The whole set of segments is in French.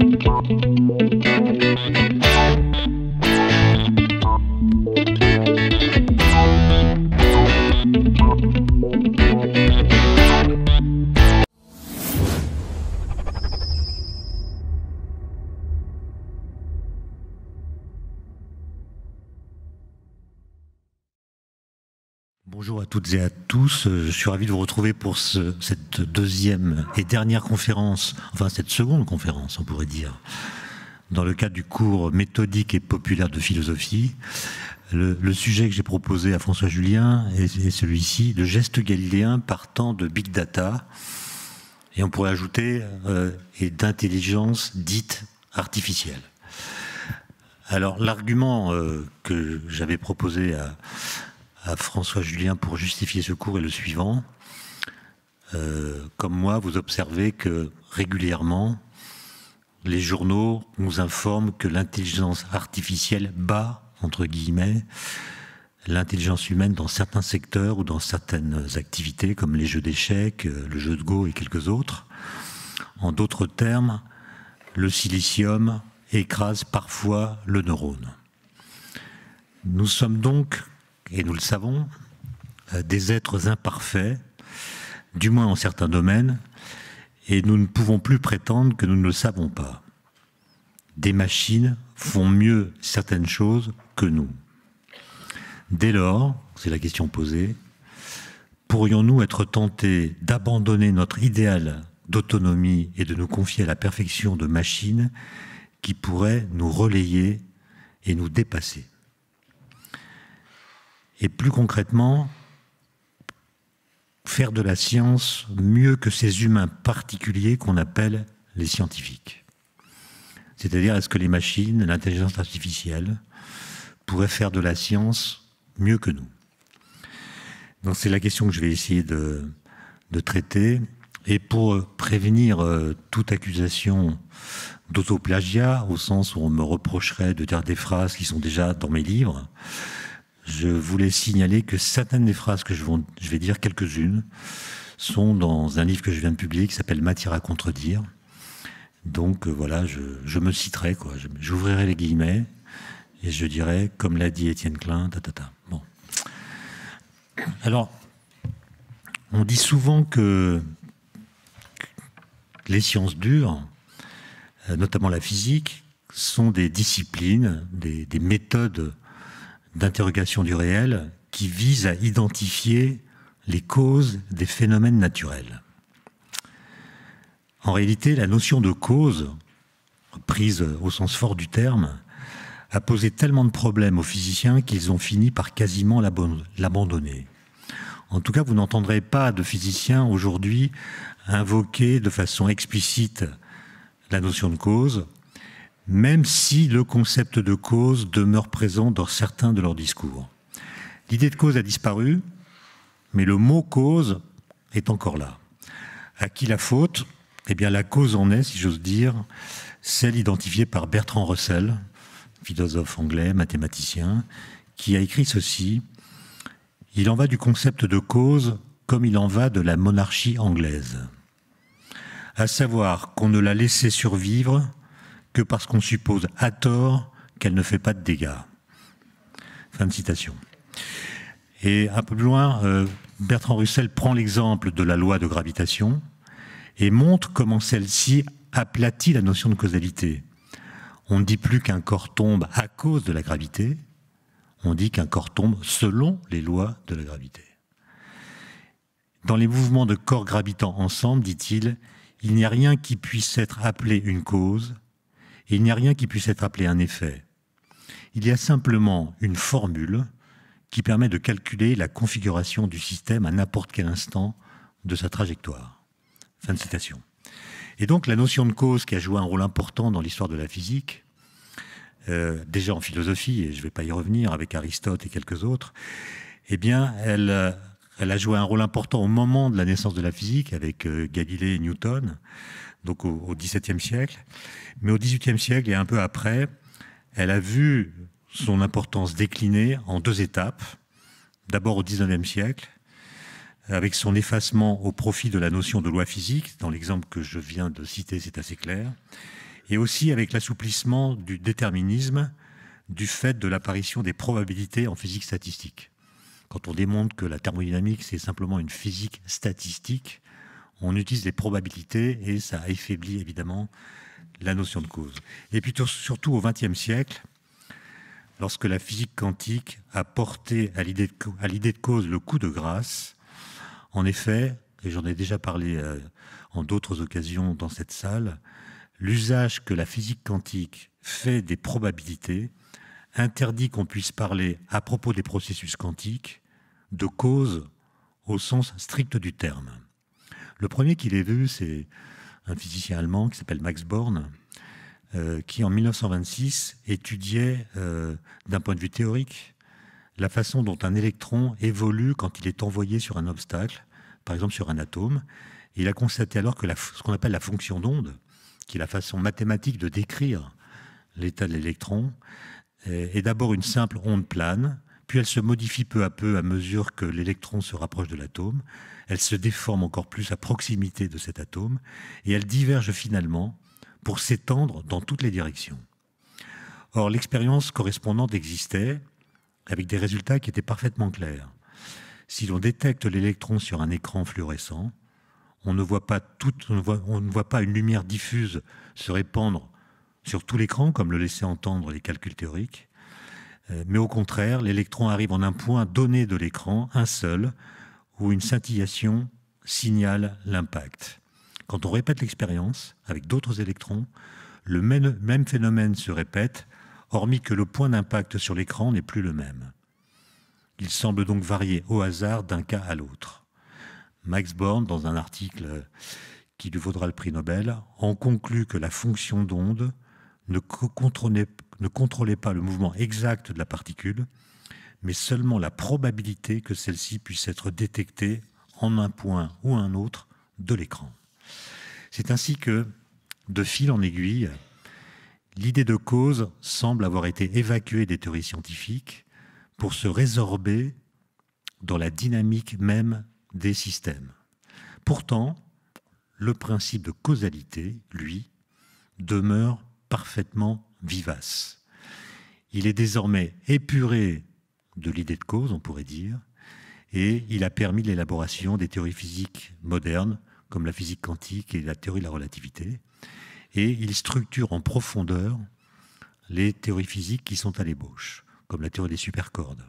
Música toutes et à tous. Euh, je suis ravi de vous retrouver pour cette deuxième et dernière conférence, enfin cette seconde conférence, on pourrait dire, dans le cadre du cours méthodique et populaire de philosophie. Le, sujet que j'ai proposé à François Julien est, celui-ci, le geste galiléen partant de big data, et on pourrait ajouter, euh, et d'intelligence dite artificielle. Alors l'argument euh, que j'avais proposé à à François Julien pour justifier ce cours est le suivant. Euh, comme moi, vous observez que régulièrement, les journaux nous informent que l'intelligence artificielle bat, entre guillemets, l'intelligence humaine dans certains secteurs ou dans certaines activités, comme les jeux d'échecs, euh, le jeu de Go et quelques autres. En d'autres termes, le silicium écrase parfois le neurone. Nous sommes donc et nous le savons, euh, des êtres imparfaits, du moins en certains domaines, et nous ne pouvons plus prétendre que nous ne le savons pas. Des machines font mieux certaines choses que nous. Dès lors, c'est la question posée, pourrions-nous être tentés d'abandonner notre idéal d'autonomie et de nous confier à la perfection de machines qui pourraient nous relayer et nous dépasser et plus concrètement, faire de la science mieux que ces humains particuliers qu'on appelle les scientifiques. C'est-à-dire, est-ce que les machines, l'intelligence artificielle, pourraient faire de la science mieux que nous Donc c'est la question que je vais essayer de, de traiter. Et pour prévenir euh, toute accusation d'autoplagiat, au sens où on me reprocherait de dire des phrases qui sont déjà dans mes livres, je voulais signaler que certaines des phrases que je vais dire, quelques-unes, sont dans un livre que je viens de publier qui s'appelle Matière à contredire. Donc euh, voilà, je, me citerai, quoi. J'ouvrirai les guillemets et je dirai, comme l'a dit Étienne Klein, ta Ta. Bon. Alors, on dit souvent que les sciences dures, euh, notamment la physique, sont des disciplines, des méthodes d'interrogation du réel qui vise à identifier les causes des phénomènes naturels. En réalité, la notion de cause, prise au sens fort du terme, a posé tellement de problèmes aux physiciens qu'ils ont fini par quasiment l'abandonner. En tout cas, vous n'entendrez pas de physiciens aujourd'hui invoquer de façon explicite la notion de cause, même si le concept de cause demeure présent dans certains de leurs discours. L'idée de cause a disparu, mais le mot cause est encore là. À qui la faute Eh bien, la cause en est, si j'ose dire, celle identifiée par Bertrand Russell, philosophe anglais, mathématicien, qui a écrit ceci Il en va du concept de cause comme il en va de la monarchie anglaise. À savoir qu'on ne l'a laissé survivre que parce qu'on suppose à tort qu'elle ne fait pas de dégâts. Fin de citation. Et un peu plus loin, euh, Bertrand Russell prend l'exemple de la loi de gravitation et montre comment celle-ci aplatit la notion de causalité. On ne dit plus qu'un corps tombe à cause de la gravité, on dit qu'un corps tombe selon les lois de la gravité. Dans les mouvements de corps gravitant ensemble, dit-il, il n'y a rien qui puisse être appelé une cause, il n'y a rien qui puisse être appelé un effet. Il y a simplement une formule qui permet de calculer la configuration du système à n'importe quel instant de sa trajectoire. Fin de citation. Et donc la notion de cause qui a joué un rôle important dans l'histoire de la physique, euh, déjà en philosophie, et je ne vais pas y revenir avec Aristote et quelques autres, eh bien elle, euh, a joué un rôle important au moment de la naissance de la physique avec euh, Galilée et Newton donc au XVIIe siècle. Mais au XVIIIe siècle et un peu après, elle a vu son importance décliner en deux étapes. D'abord au XIXe siècle, avec son effacement au profit de la notion de loi physique, dans l'exemple que je viens de citer, c'est assez clair, et aussi avec l'assouplissement du déterminisme du fait de l'apparition des probabilités en physique statistique. Quand on démontre que la thermodynamique, c'est simplement une physique statistique, on utilise les probabilités et ça affaiblit évidemment la notion de cause. Et puis surtout au XXe siècle, lorsque la physique quantique a porté à l'idée de, de, cause le coup de grâce, en effet, et j'en ai déjà parlé euh, en d'autres occasions dans cette salle, l'usage que la physique quantique fait des probabilités interdit qu'on puisse parler à propos des processus quantiques de cause au sens strict du terme. Le premier qu'il ait vu, c'est un physicien allemand qui s'appelle Max Born, euh, qui en 1926 étudiait euh, d'un point de vue théorique la façon dont un électron évolue quand il est envoyé sur un obstacle, par exemple sur un atome. il a constaté alors que ce qu'on appelle la fonction d'onde, qui est la façon mathématique de décrire l'état de l'électron, est d'abord une simple onde plane, puis elle se modifie peu à peu à mesure que l'électron se rapproche de l'atome, elle se déforme encore plus à proximité de cet atome, et elle diverge finalement pour s'étendre dans toutes les directions. Or, l'expérience correspondante existait avec des résultats qui étaient parfaitement clairs. Si l'on détecte l'électron sur un écran fluorescent, on ne, voit pas pas une lumière diffuse se répandre sur tout l'écran, comme le laissaient entendre les calculs théoriques, euh, mais au contraire, l'électron arrive en un point donné de l'écran, un seul, où une scintillation signale l'impact. Quand on répète l'expérience avec d'autres électrons, le même phénomène se répète, hormis que le point d'impact sur l'écran n'est plus le même. Il semble donc varier au hasard d'un cas à l'autre. Max Born, dans un article qui lui vaudra le prix Nobel, en conclut que la fonction d'onde ne, ne contrôlait pas le mouvement exact de la particule, mais seulement la probabilité que celle-ci puisse être détectée en un point ou un autre de l'écran. C'est ainsi que, de fil en aiguille, l'idée de cause semble avoir été évacuée des théories scientifiques pour se résorber dans la dynamique même des systèmes. Pourtant, le principe de causalité, lui, demeure parfaitement vivace. Il est désormais épuré de l'idée de cause, on pourrait dire, et il a permis l'élaboration des théories physiques modernes, comme la physique quantique et la théorie de la relativité. Et il structure en profondeur les théories physiques qui sont à l'ébauche, comme la théorie des supercordes.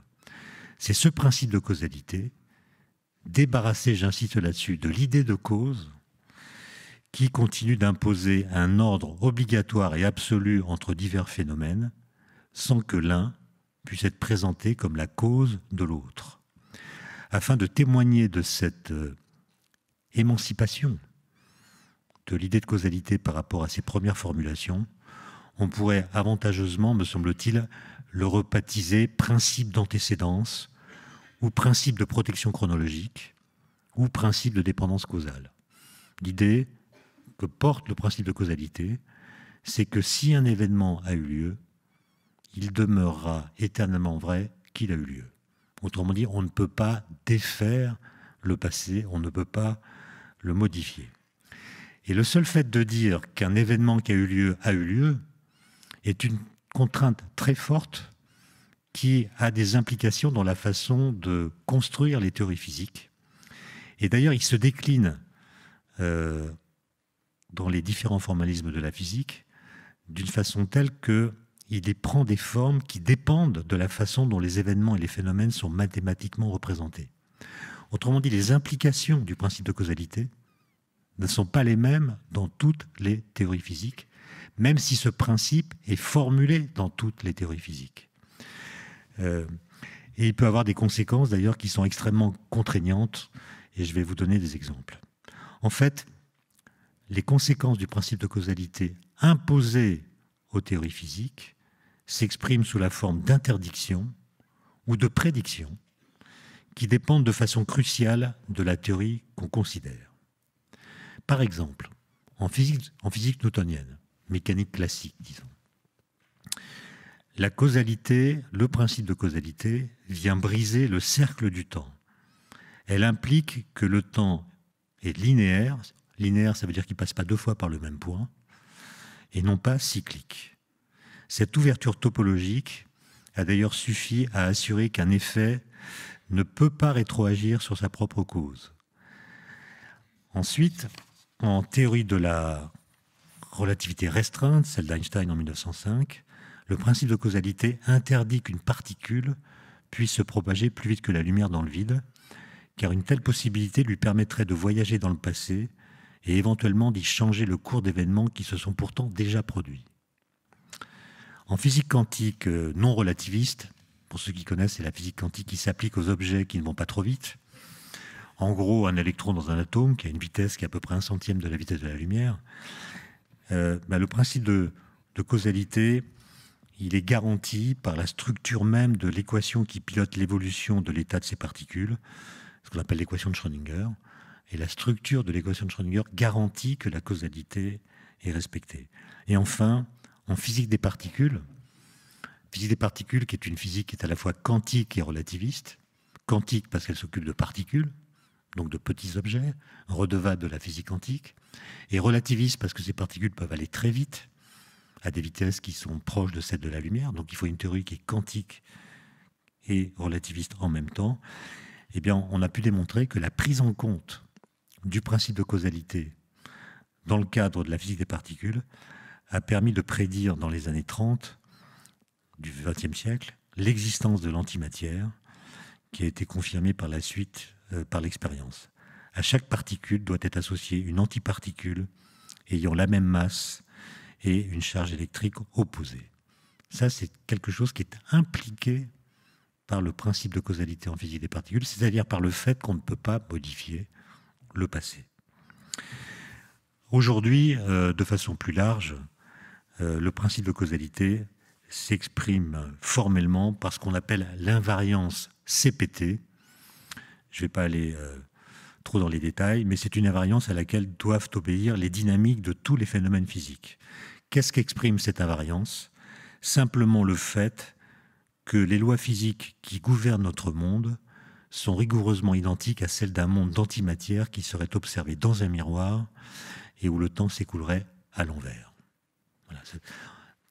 C'est ce principe de causalité, débarrassé, j'insiste là-dessus, de l'idée de cause, qui continue d'imposer un ordre obligatoire et absolu entre divers phénomènes, sans que l'un puisse être présenté comme la cause de l'autre. Afin de témoigner de cette euh, émancipation de l'idée de causalité par rapport à ses premières formulations, on pourrait avantageusement, me semble-t-il, le repatiser principe d'antécédence ou principe de protection chronologique ou principe de dépendance causale. L'idée, que porte le principe de causalité, c'est que si un événement a eu lieu, il demeurera éternellement vrai qu'il a eu lieu. Autrement dit, on ne peut pas défaire le passé, on ne peut pas le modifier. Et le seul fait de dire qu'un événement qui a eu lieu a eu lieu est une contrainte très forte qui a des implications dans la façon de construire les théories physiques. Et d'ailleurs, il se décline euh, dans les différents formalismes de la physique d'une façon telle que il prend des formes qui dépendent de la façon dont les événements et les phénomènes sont mathématiquement représentés. Autrement dit, les implications du principe de causalité ne sont pas les mêmes dans toutes les théories physiques, même si ce principe est formulé dans toutes les théories physiques. Euh, et il peut avoir des conséquences d'ailleurs qui sont extrêmement contraignantes, et je vais vous donner des exemples. En fait, les conséquences du principe de causalité imposé aux théories physiques s'expriment sous la forme d'interdictions ou de prédictions qui dépendent de façon cruciale de la théorie qu'on considère. Par exemple, en physique, en physique newtonienne, mécanique classique, disons, la causalité, le principe de causalité, vient briser le cercle du temps. Elle implique que le temps est linéaire, Linéaire, ça veut dire qu'il ne passe pas deux fois par le même point, et non pas cyclique. Cette ouverture topologique a d'ailleurs suffi à assurer qu'un effet ne peut pas rétroagir sur sa propre cause. Ensuite, en théorie de la relativité restreinte, celle d'Einstein en 1905, le principe de causalité interdit qu'une particule puisse se propager plus vite que la lumière dans le vide, car une telle possibilité lui permettrait de voyager dans le passé et éventuellement d'y changer le cours d'événements qui se sont pourtant déjà produits. En physique quantique euh, non relativiste, pour ceux qui connaissent, c'est la physique quantique qui s'applique aux objets qui ne vont pas trop vite. En gros, un électron dans un atome qui a une vitesse qui est à peu près un centième de la vitesse de la lumière. Euh, bah, le principe de, de causalité, il est garanti par la structure même de l'équation qui pilote l'évolution de l'état de ces particules, ce qu'on appelle l'équation de Schrödinger et la structure de l'équation de Schrödinger garantit que la causalité est respectée. Et enfin, en physique des particules, physique des particules qui est une physique qui est à la fois quantique et relativiste, quantique parce qu'elle s'occupe de particules, donc de petits objets, redevable de la physique quantique, et relativiste parce que ces particules peuvent aller très vite, à des vitesses qui sont proches de celles de la lumière, donc il faut une théorie qui est quantique et relativiste en même temps, eh bien, on a pu démontrer que la prise en compte du principe de causalité dans le cadre de la physique des particules a permis de prédire dans les années 30 du XXe siècle l'existence de l'antimatière qui a été confirmée par la suite euh, par l'expérience. À chaque particule doit être associée une antiparticule ayant la même masse et une charge électrique opposée. Ça, c'est quelque chose qui est impliqué par le principe de causalité en physique des particules, c'est-à-dire par le fait qu'on ne peut pas modifier le passé. Aujourd'hui, euh, de façon plus large, euh, le principe de causalité s'exprime formellement par ce qu'on appelle l'invariance CPT. Je ne vais pas aller euh, trop dans les détails, mais c'est une invariance à laquelle doivent obéir les dynamiques de tous les phénomènes physiques. Qu'est-ce qu'exprime cette invariance Simplement le fait que les lois physiques qui gouvernent notre monde sont rigoureusement identiques à celles d'un monde d'antimatière qui serait observé dans un miroir et où le temps s'écoulerait à l'envers.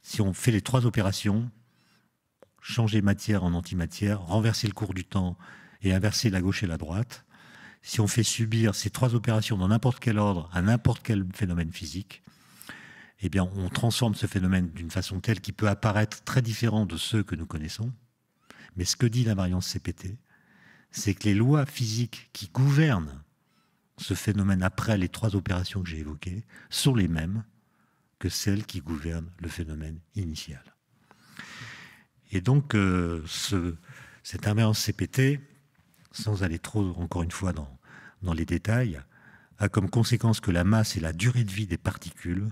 Si on fait les trois opérations, changer matière en antimatière, renverser le cours du temps et inverser la gauche et la droite, si on fait subir ces trois opérations dans n'importe quel ordre à n'importe quel phénomène physique, eh bien, on transforme ce phénomène d'une façon telle qu'il peut apparaître très différent de ceux que nous connaissons. Mais ce que dit la CPT, c'est que les lois physiques qui gouvernent ce phénomène après les trois opérations que j'ai évoquées sont les mêmes que celles qui gouvernent le phénomène initial. Et donc, euh, cette invariance CPT, sans aller trop encore une fois dans, dans les détails, a comme conséquence que la masse et la durée de vie des particules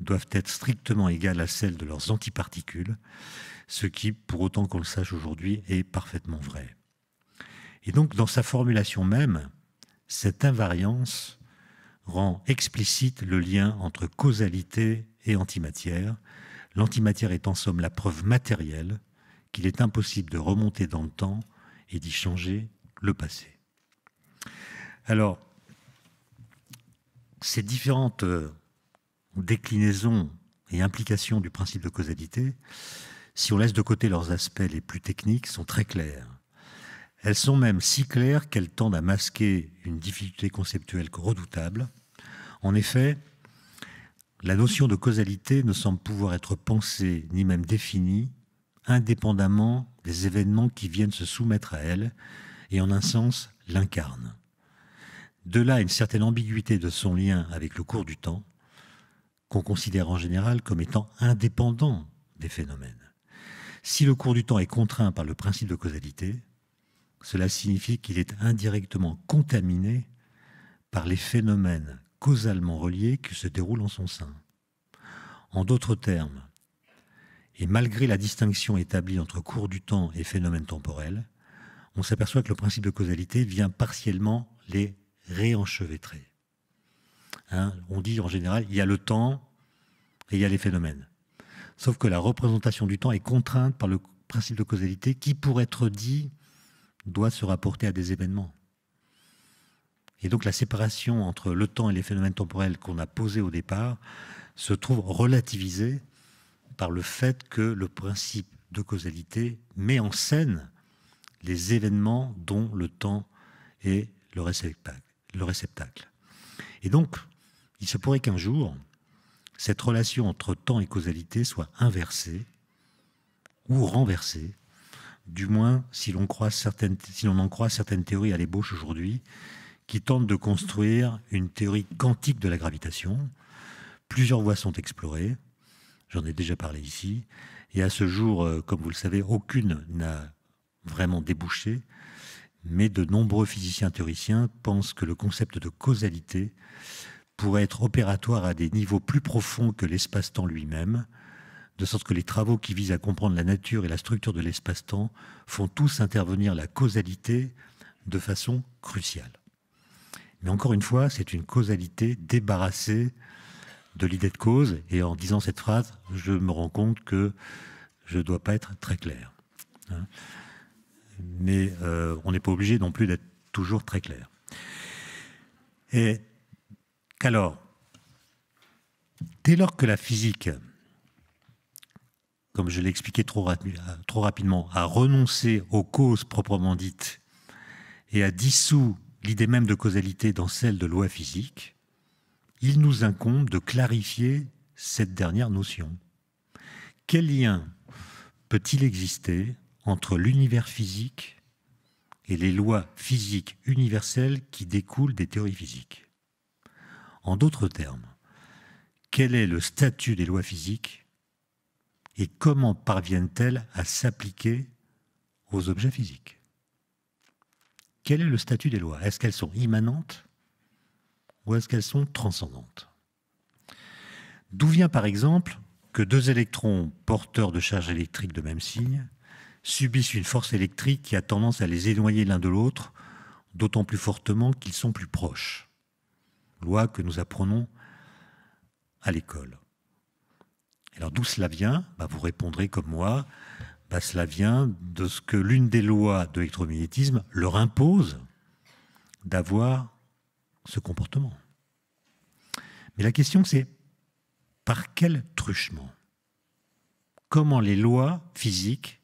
doivent être strictement égales à celles de leurs antiparticules, ce qui, pour autant qu'on le sache aujourd'hui, est parfaitement vrai. Et donc, dans sa formulation même, cette invariance rend explicite le lien entre causalité et antimatière, l'antimatière est en somme la preuve matérielle qu'il est impossible de remonter dans le temps et d'y changer le passé. Alors, ces différentes euh, déclinaisons et implications du principe de causalité, si on laisse de côté leurs aspects les plus techniques, sont très claires. Elles sont même si claires qu'elles tendent à masquer une difficulté conceptuelle redoutable. En effet, la notion de causalité ne semble pouvoir être pensée ni même définie indépendamment des événements qui viennent se soumettre à elle et en un sens l'incarne. De là une certaine ambiguïté de son lien avec le cours du temps, qu'on considère en général comme étant indépendant des phénomènes. Si le cours du temps est contraint par le principe de causalité, cela signifie qu'il est indirectement contaminé par les phénomènes causalement reliés qui se déroulent en son sein. En d'autres termes, et malgré la distinction établie entre cours du temps et phénomènes temporels, on s'aperçoit que le principe de causalité vient partiellement les réenchevêtrer. Hein, on dit en général, il y a le temps et il y a les phénomènes. Sauf que la représentation du temps est contrainte par le principe de causalité qui, pour être dit, doit se rapporter à des événements. Et donc la séparation entre le temps et les phénomènes temporels qu'on a posé au départ se trouve relativisée par le fait que le principe de causalité met en scène les événements dont le temps est le réceptacle. Le réceptacle. Et donc, il se pourrait qu'un jour, cette relation entre temps et causalité soit inversée ou renversée, du moins si l'on en croit certaines théories à l'ébauche aujourd'hui, qui tentent de construire une théorie quantique de la gravitation. Plusieurs voies sont explorées, j'en ai déjà parlé ici, et à ce jour, euh, comme vous le savez, aucune n'a vraiment débouché, mais de nombreux physiciens théoriciens pensent que le concept de causalité pourrait être opératoire à des niveaux plus profonds que l'espace-temps lui-même, de sorte que les travaux qui visent à comprendre la nature et la structure de l'espace-temps font tous intervenir la causalité de façon cruciale. Mais encore une fois, c'est une causalité débarrassée de l'idée de cause, et en disant cette phrase, je me rends compte que je ne dois pas être très clair. Hein. Mais euh, on n'est pas obligé non plus d'être toujours très clair. Et alors, dès lors que la physique comme je l'ai expliqué euh, trop, rapidement, à renoncer aux causes proprement dites et à dissous l'idée même de causalité dans celle de loi physique, il nous incombe de clarifier cette dernière notion. Quel lien peut-il exister entre l'univers physique et les lois physiques universelles qui découlent des théories physiques En d'autres termes, quel est le statut des lois physiques et comment parviennent-elles à s'appliquer aux objets physiques Quel est le statut des lois Est-ce qu'elles sont immanentes ou est-ce qu'elles sont transcendantes D'où vient par exemple que deux électrons porteurs de charges électriques de même signe subissent une force électrique qui a tendance à les éloigner l'un de l'autre, d'autant plus fortement qu'ils sont plus proches. Loi que nous apprenons à l'école. Alors d'où cela vient bah, Vous répondrez comme moi, bah, cela vient de ce que l'une des lois de l'électromagnétisme leur impose d'avoir ce comportement. Mais la question c'est par quel truchement Comment les lois physiques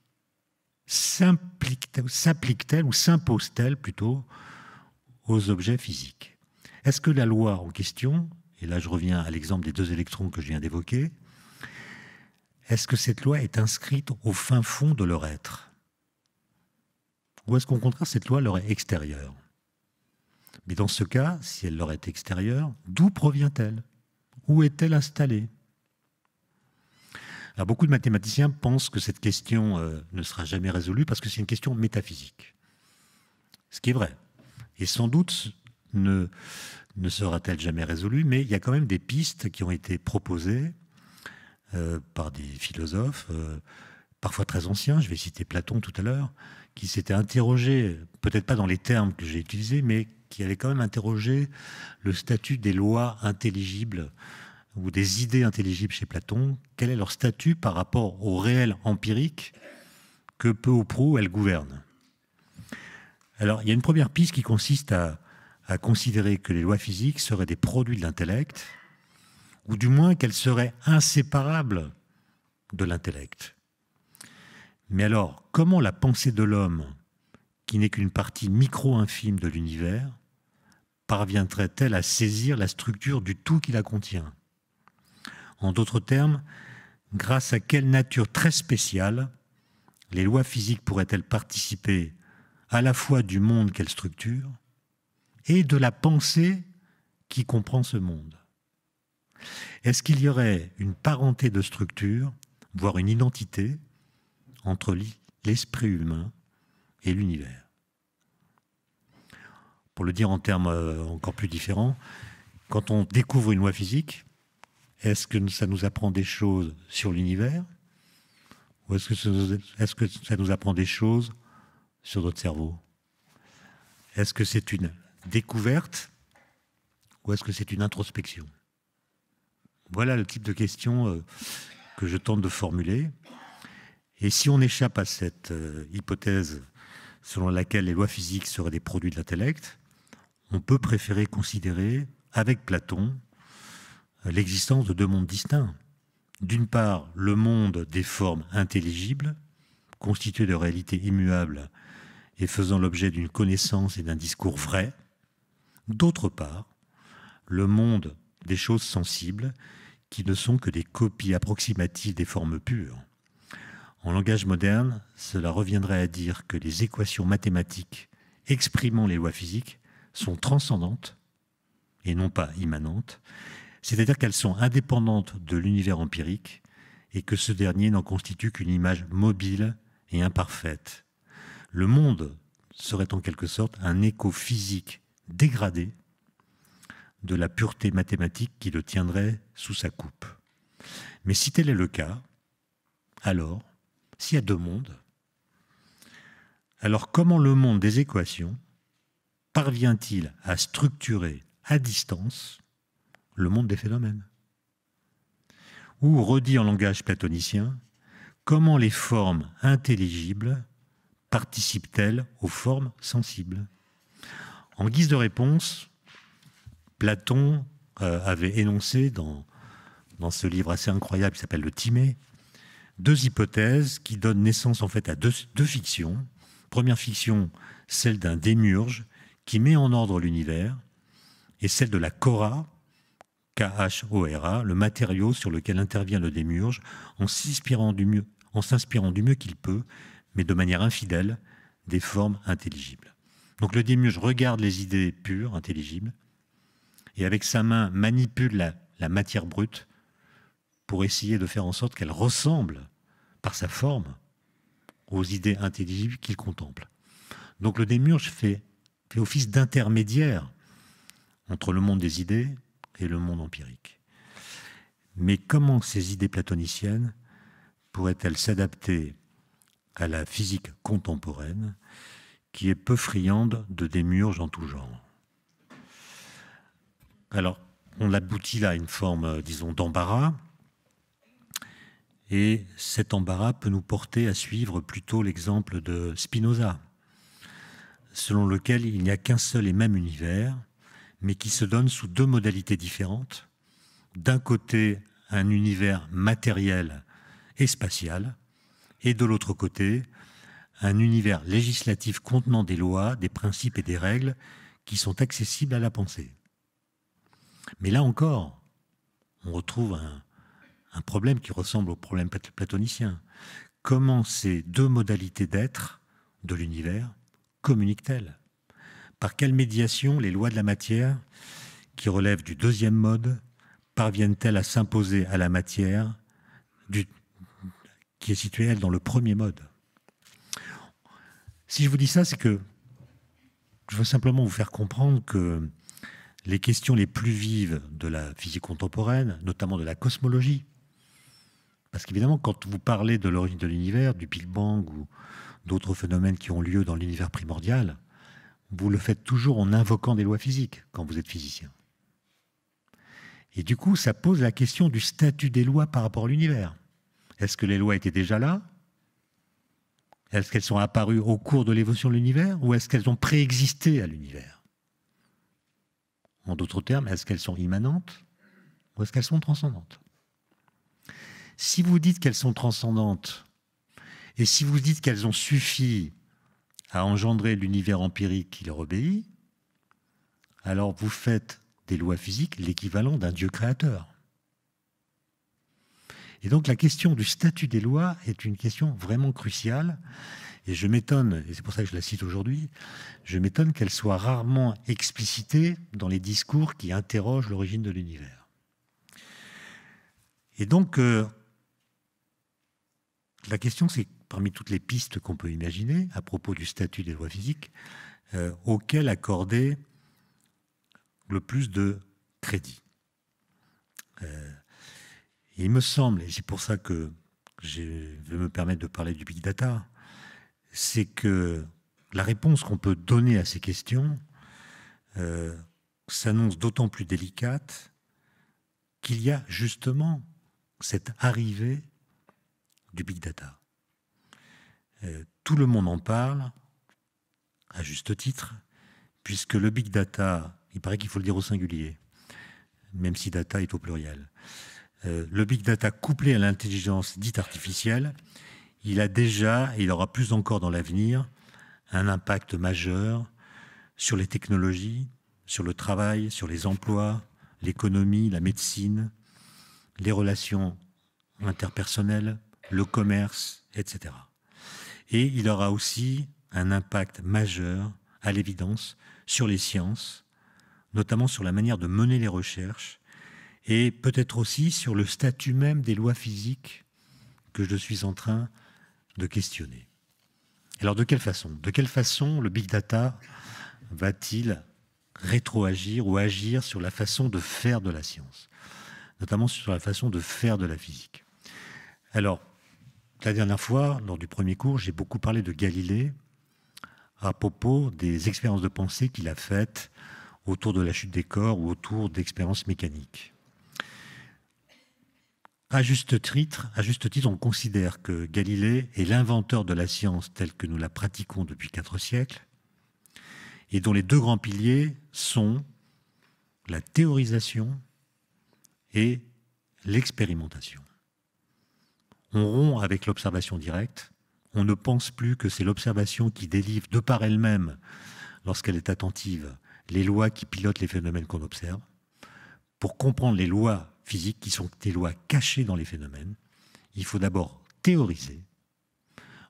s'impliquent-elles ou s'imposent-elles plutôt aux objets physiques Est-ce que la loi en question, et là je reviens à l'exemple des deux électrons que je viens d'évoquer, est-ce que cette loi est inscrite au fin fond de leur être Ou est-ce qu'au contraire, cette loi leur est extérieure Mais dans ce cas, si elle leur est extérieure, d'où provient-elle Où est-elle installée beaucoup de mathématiciens pensent que cette question euh, ne sera jamais résolue parce que c'est une question métaphysique. Ce qui est vrai. Et sans doute ne, ne sera-t-elle jamais résolue, mais il y a quand même des pistes qui ont été proposées euh, par des philosophes, euh, parfois très anciens, je vais citer Platon tout à l'heure, qui s'était interrogé, peut-être pas dans les termes que j'ai utilisés, mais qui avait quand même interrogé le statut des lois intelligibles ou des idées intelligibles chez Platon, quel est leur statut par rapport au réel empirique que peu ou prou elles gouvernent. Alors, il y a une première piste qui consiste à, à considérer que les lois physiques seraient des produits de l'intellect, ou du moins qu'elle serait inséparable de l'intellect. Mais alors, comment la pensée de l'homme, qui n'est qu'une partie micro-infime de l'univers, parviendrait-elle à saisir la structure du tout qui la contient En d'autres termes, grâce à quelle nature très spéciale les lois physiques pourraient-elles participer à la fois du monde qu'elles structurent et de la pensée qui comprend ce monde est-ce qu'il y aurait une parenté de structure, voire une identité, entre l'esprit humain et l'univers Pour le dire en termes euh, encore plus différents, quand on découvre une loi physique, est-ce que ça nous apprend des choses sur l'univers ou est-ce que, ça nous apprend des choses sur notre cerveau Est-ce que c'est une découverte ou est-ce que c'est une introspection voilà le type de question euh, que je tente de formuler. Et si on échappe à cette euh, hypothèse selon laquelle les lois physiques seraient des produits de l'intellect, on peut préférer considérer, avec Platon, euh, l'existence de deux mondes distincts. D'une part, le monde des formes intelligibles, constitué de réalités immuables et faisant l'objet d'une connaissance et d'un discours vrai. D'autre part, le monde des choses sensibles qui ne sont que des copies approximatives des formes pures. En langage moderne, cela reviendrait à dire que les équations mathématiques exprimant les lois physiques sont transcendantes et non pas immanentes, c'est-à-dire qu'elles sont indépendantes de l'univers empirique et que ce dernier n'en constitue qu'une image mobile et imparfaite. Le monde serait en quelque sorte un écho physique dégradé de la pureté mathématique qui le tiendrait sous sa coupe. Mais si tel est le cas, alors, s'il y a deux mondes, alors comment le monde des équations parvient-il à structurer à distance le monde des phénomènes Ou, redit en langage platonicien, comment les formes intelligibles participent-elles aux formes sensibles En guise de réponse, Platon euh, avait énoncé dans, ce livre assez incroyable qui s'appelle Le Timée, deux hypothèses qui donnent naissance en fait à deux, fictions. Première fiction, celle d'un démiurge qui met en ordre l'univers, et celle de la Kora, K-H-O-R-A, le matériau sur lequel intervient le démiurge en s'inspirant du mieux, en s'inspirant du mieux qu'il peut, mais de manière infidèle, des formes intelligibles. Donc le démiurge regarde les idées pures, intelligibles, et avec sa main manipule la, matière brute pour essayer de faire en sorte qu'elle ressemble par sa forme aux idées intelligibles qu'il contemple. Donc le démurge fait, fait office d'intermédiaire entre le monde des idées et le monde empirique. Mais comment ces idées platoniciennes pourraient-elles s'adapter à la physique contemporaine qui est peu friande de démiurges en tout genre alors, on aboutit là à une forme, euh, disons, d'embarras. Et cet embarras peut nous porter à suivre plutôt l'exemple de Spinoza, selon lequel il n'y a qu'un seul et même univers, mais qui se donne sous deux modalités différentes. D'un côté, un univers matériel et spatial, et de l'autre côté, un univers législatif contenant des lois, des principes et des règles qui sont accessibles à la pensée. Mais là encore, on retrouve un, problème qui ressemble au problème platonicien. Comment ces deux modalités d'être de l'univers communiquent-elles Par quelle médiation les lois de la matière, qui relèvent du deuxième mode, parviennent-elles à s'imposer à la matière qui est située, elle, dans le premier mode Si je vous dis ça, c'est que je veux simplement vous faire comprendre que les questions les plus vives de la physique contemporaine, notamment de la cosmologie. Parce qu'évidemment, quand vous parlez de l'origine de l'univers, du Big Bang ou d'autres phénomènes qui ont lieu dans l'univers primordial, vous le faites toujours en invoquant des lois physiques quand vous êtes physicien. Et du coup, ça pose la question du statut des lois par rapport à l'univers. Est-ce que les lois étaient déjà là Est-ce qu'elles sont apparues au cours de l'évolution de l'univers Ou est-ce qu'elles ont préexisté à l'univers en d'autres termes, est-ce qu'elles sont immanentes ou est-ce qu'elles sont transcendantes Si vous dites qu'elles sont transcendantes, et si vous dites qu'elles ont suffi à engendrer l'univers empirique qui leur obéit, alors vous faites des lois physiques l'équivalent d'un Dieu créateur. Et donc la question du statut des lois est une question vraiment cruciale et je m'étonne, et c'est pour ça que je la cite aujourd'hui, je m'étonne qu'elle soit rarement explicitée dans les discours qui interrogent l'origine de l'univers. Et donc, euh, la question, c'est parmi toutes les pistes qu'on peut imaginer à propos du statut des lois physiques, euh, auquel accorder le plus de crédit. Euh, il me semble, et c'est pour ça que je vais me permettre de parler du big data, c'est que la réponse qu'on peut donner à ces questions euh, s'annonce d'autant plus délicate qu'il y a justement cette arrivée du big data. Euh, tout le monde en parle, à juste titre, puisque le big data, il paraît qu'il faut le dire au singulier, même si data est au pluriel, euh, le big data couplé à l'intelligence dite artificielle, il a déjà, et il aura plus encore dans l'avenir, un impact majeur sur les technologies, sur le travail, sur les emplois, l'économie, la médecine, les relations interpersonnelles, le commerce, etc. Et il aura aussi un impact majeur, à l'évidence, sur les sciences, notamment sur la manière de mener les recherches, et peut-être aussi sur le statut même des lois physiques que je suis en train de questionner. Alors de quelle façon De quelle façon le big data va-t-il rétroagir ou agir sur la façon de faire de la science, notamment sur la façon de faire de la physique Alors, la dernière fois, lors du premier cours, j'ai beaucoup parlé de Galilée à propos des expériences de pensée qu'il a faites autour de la chute des corps ou autour d'expériences mécaniques. À juste titre, à juste titre, on considère que Galilée est l'inventeur de la science telle que nous la pratiquons depuis quatre siècles, et dont les deux grands piliers sont la théorisation et l'expérimentation. On rompt avec l'observation directe, on ne pense plus que c'est l'observation qui délivre de par elle-même, lorsqu'elle est attentive, les lois qui pilotent les phénomènes qu'on observe. Pour comprendre les lois physiques qui sont des lois cachées dans les phénomènes. Il faut d'abord théoriser,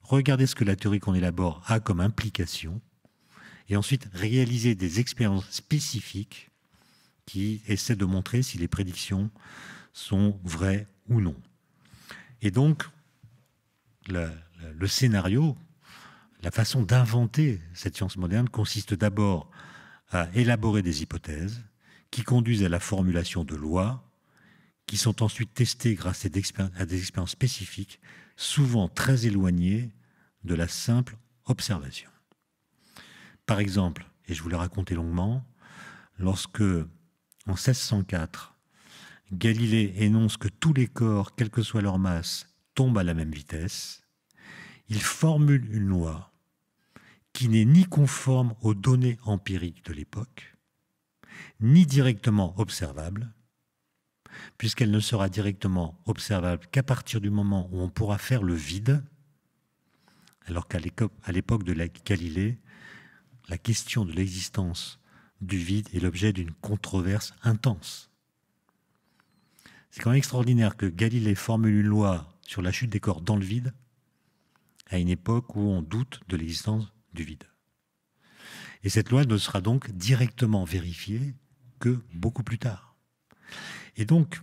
regarder ce que la théorie qu'on élabore a comme implication, et ensuite réaliser des expériences spécifiques qui essaient de montrer si les prédictions sont vraies ou non. Et donc, le, scénario, la façon d'inventer cette science moderne consiste d'abord à élaborer des hypothèses qui conduisent à la formulation de lois qui sont ensuite testés grâce à des expériences spécifiques, souvent très éloignées de la simple observation. Par exemple, et je vous l'ai raconté longuement, lorsque, en 1604, Galilée énonce que tous les corps, quelle que soit leur masse, tombent à la même vitesse, il formule une loi qui n'est ni conforme aux données empiriques de l'époque, ni directement observable, puisqu'elle ne sera directement observable qu'à partir du moment où on pourra faire le vide, alors qu'à l'époque de Galilée, la question de l'existence du vide est l'objet d'une controverse intense. C'est quand même extraordinaire que Galilée formule une loi sur la chute des corps dans le vide à une époque où on doute de l'existence du vide. Et cette loi ne sera donc directement vérifiée que beaucoup plus tard. Et donc,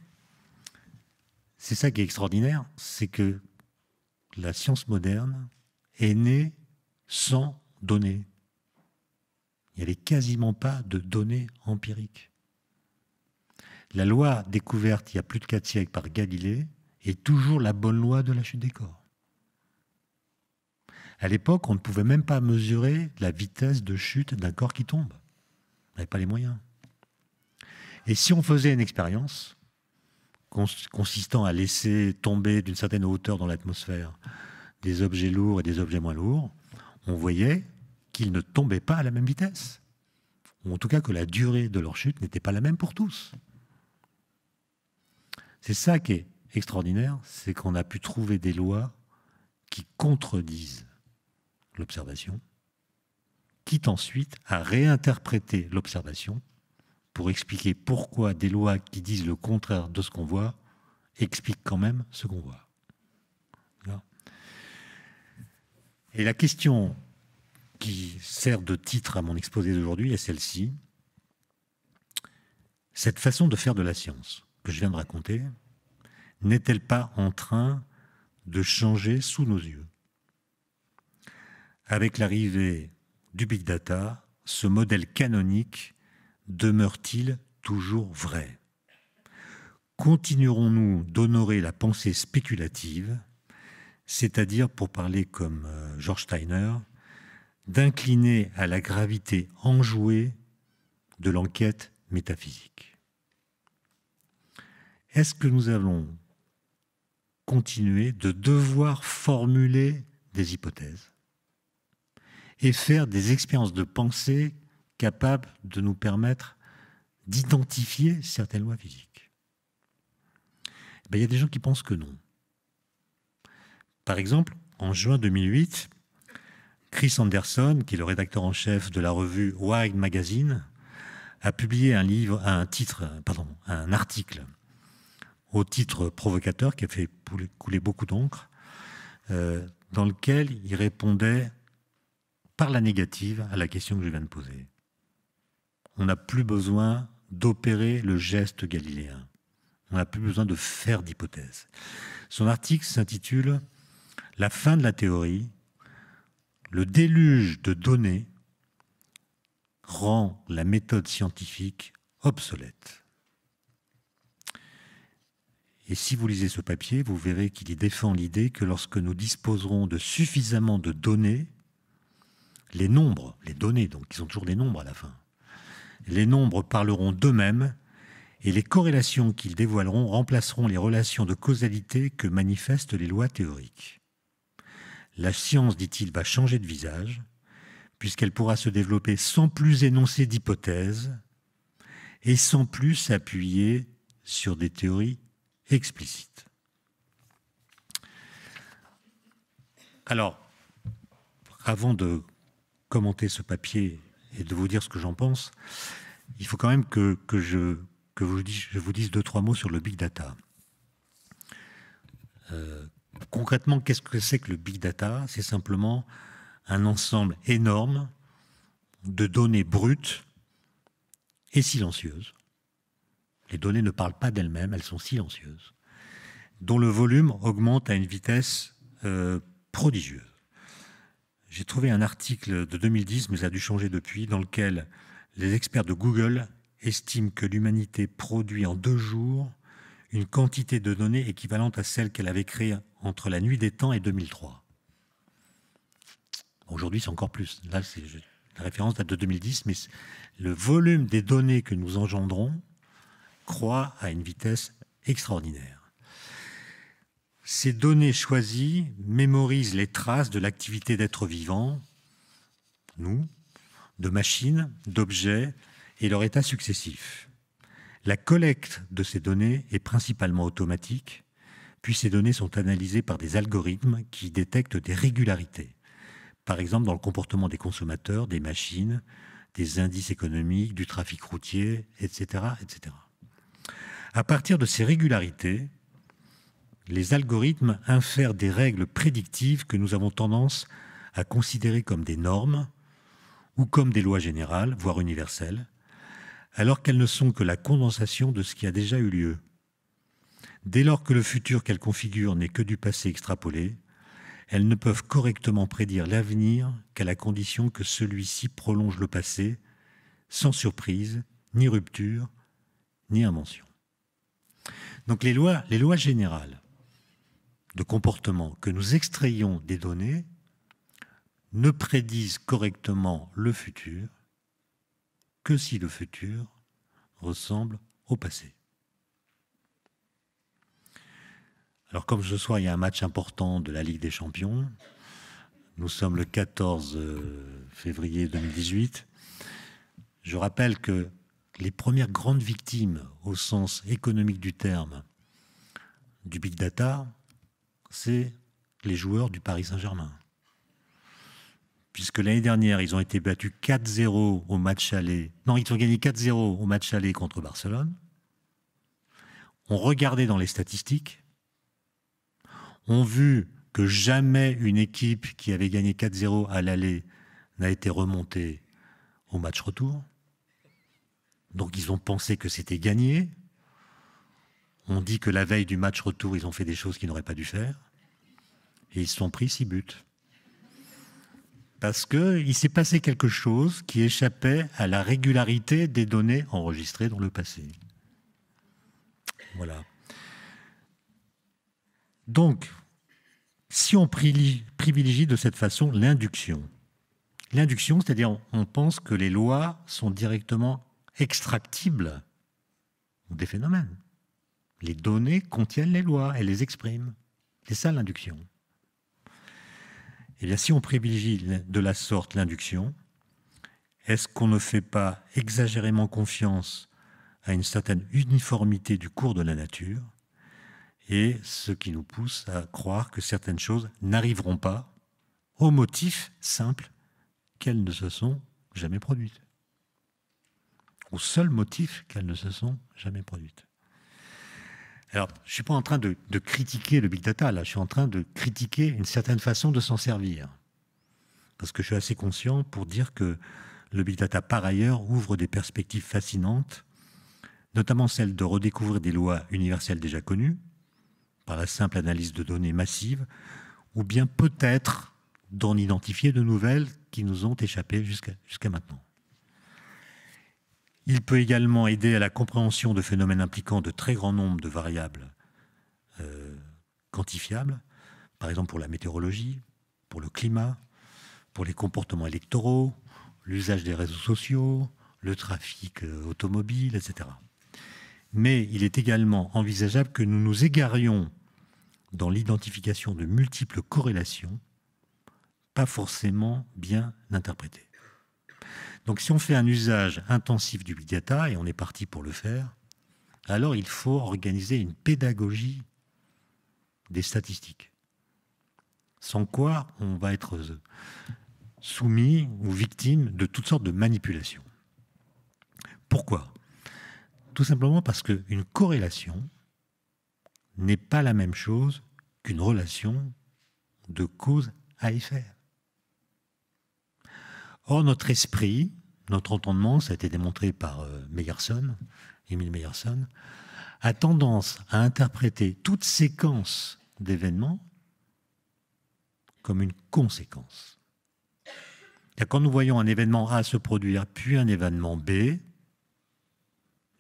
c'est ça qui est extraordinaire, c'est que la science moderne est née sans données. Il n'y avait quasiment pas de données empiriques. La loi découverte il y a plus de quatre siècles par Galilée est toujours la bonne loi de la chute des corps. À l'époque, on ne pouvait même pas mesurer la vitesse de chute d'un corps qui tombe. On n'avait pas les moyens. Et si on faisait une expérience consistant à laisser tomber d'une certaine hauteur dans l'atmosphère des objets lourds et des objets moins lourds, on voyait qu'ils ne tombaient pas à la même vitesse. Ou en tout cas que la durée de leur chute n'était pas la même pour tous. C'est ça qui est extraordinaire, c'est qu'on a pu trouver des lois qui contredisent l'observation, quitte ensuite à réinterpréter l'observation pour expliquer pourquoi des lois qui disent le contraire de ce qu'on voit expliquent quand même ce qu'on voit. Et la question qui sert de titre à mon exposé d'aujourd'hui est celle-ci. Cette façon de faire de la science que je viens de raconter n'est-elle pas en train de changer sous nos yeux Avec l'arrivée du big data, ce modèle canonique demeure-t-il toujours vrai Continuerons-nous d'honorer la pensée spéculative, c'est-à-dire, pour parler comme euh, George Steiner, d'incliner à la gravité enjouée de l'enquête métaphysique Est-ce que nous allons continuer de devoir formuler des hypothèses et faire des expériences de pensée capable de nous permettre d'identifier certaines lois physiques eh Il y a des gens qui pensent que non. Par exemple, en juin 2008, Chris Anderson, qui est le rédacteur en chef de la revue Wild Magazine, a publié un livre, un titre, pardon, un article au titre provocateur qui a fait couler beaucoup d'encre, euh, dans lequel il répondait par la négative à la question que je viens de poser on n'a plus besoin d'opérer le geste galiléen. On n'a plus besoin de faire d'hypothèses. Son article s'intitule La fin de la théorie, le déluge de données rend la méthode scientifique obsolète. Et si vous lisez ce papier, vous verrez qu'il y défend l'idée que lorsque nous disposerons de suffisamment de données, les nombres, les données, donc ils ont toujours des nombres à la fin, les nombres parleront d'eux-mêmes et les corrélations qu'ils dévoileront remplaceront les relations de causalité que manifestent les lois théoriques. La science, dit-il, va changer de visage, puisqu'elle pourra se développer sans plus énoncer d'hypothèses et sans plus s'appuyer sur des théories explicites. Alors, avant de commenter ce papier et de vous dire ce que j'en pense, il faut quand même que, je, que vous, je vous dise deux, trois mots sur le big data. Euh, concrètement, qu'est-ce que c'est que le big data C'est simplement un ensemble énorme de données brutes et silencieuses. Les données ne parlent pas d'elles-mêmes, elles sont silencieuses, dont le volume augmente à une vitesse euh, prodigieuse. J'ai trouvé un article de 2010, mais ça a dû changer depuis, dans lequel les experts de Google estiment que l'humanité produit en deux jours une quantité de données équivalente à celle qu'elle avait créée entre la nuit des temps et 2003. Aujourd'hui, c'est encore plus. Là, c'est, la référence date de 2010, mais le volume des données que nous engendrons croît à une vitesse extraordinaire. Ces données choisies mémorisent les traces de l'activité d'êtres vivants, nous, de machines, d'objets et leur état successif. La collecte de ces données est principalement automatique, puis ces données sont analysées par des algorithmes qui détectent des régularités, par exemple dans le comportement des consommateurs, des machines, des indices économiques, du trafic routier, etc. etc. À partir de ces régularités, les algorithmes infèrent des règles prédictives que nous avons tendance à considérer comme des normes, ou comme des lois générales, voire universelles, alors qu'elles ne sont que la condensation de ce qui a déjà eu lieu. Dès lors que le futur qu'elles configurent n'est que du passé extrapolé, elles ne peuvent correctement prédire l'avenir qu'à la condition que celui-ci prolonge le passé, sans surprise, ni rupture, ni invention. Donc les lois, les lois générales de comportement que nous extrayons des données ne prédisent correctement le futur que si le futur ressemble au passé. Alors comme ce soir il y a un match important de la Ligue des Champions, nous sommes le 14 euh, février 2018, je rappelle que les premières grandes victimes au sens économique du terme du big data, c'est les joueurs du Paris Saint-Germain puisque l'année dernière, ils ont été battus 4-0 au match aller. Non, ils ont gagné 4-0 au match aller contre Barcelone. On regardait dans les statistiques. On vu que jamais une équipe qui avait gagné 4-0 à l'aller n'a été remontée au match retour. Donc ils ont pensé que c'était gagné. On dit que la veille du match retour, ils ont fait des choses qu'ils n'auraient pas dû faire. Et ils se sont pris six buts parce qu'il s'est passé quelque chose qui échappait à la régularité des données enregistrées dans le passé. Voilà. Donc, si on privilégie de cette façon l'induction, l'induction, c'est-à-dire on pense que les lois sont directement extractibles des phénomènes. Les données contiennent les lois, elles les expriment. C'est ça l'induction. Eh si on privilégie de la sorte l'induction, est-ce qu'on ne fait pas exagérément confiance à une certaine uniformité du cours de la nature et ce qui nous pousse à croire que certaines choses n'arriveront pas au motif simple qu'elles ne se sont jamais produites. Au seul motif qu'elles ne se sont jamais produites. Alors, je ne suis pas en train de, critiquer le big data, là, je suis en train de critiquer une certaine façon de s'en servir. Parce que je suis assez conscient pour dire que le big data, par ailleurs, ouvre des perspectives fascinantes, notamment celle de redécouvrir des lois universelles déjà connues, par la simple analyse de données massives, ou bien peut-être d'en identifier de nouvelles qui nous ont échappé jusqu'à maintenant. Il peut également aider à la compréhension de phénomènes impliquant de très grands nombres de variables euh, quantifiables, par exemple pour la météorologie, pour le climat, pour les comportements électoraux, l'usage des réseaux sociaux, le trafic euh, automobile, etc. Mais il est également envisageable que nous nous égarions dans l'identification de multiples corrélations, pas forcément bien interprétées. Donc si on fait un usage intensif du big data, et on est parti pour le faire, alors il faut organiser une pédagogie des statistiques. Sans quoi on va être soumis ou victime de toutes sortes de manipulations. Pourquoi Tout simplement parce qu'une corrélation n'est pas la même chose qu'une relation de cause à effet. Or, notre esprit notre entendement, ça a été démontré par euh, Meyerson, Émile Meyerson, a tendance à interpréter toute séquence d'événements comme une conséquence. Quand nous voyons un événement A se produire, puis un événement B,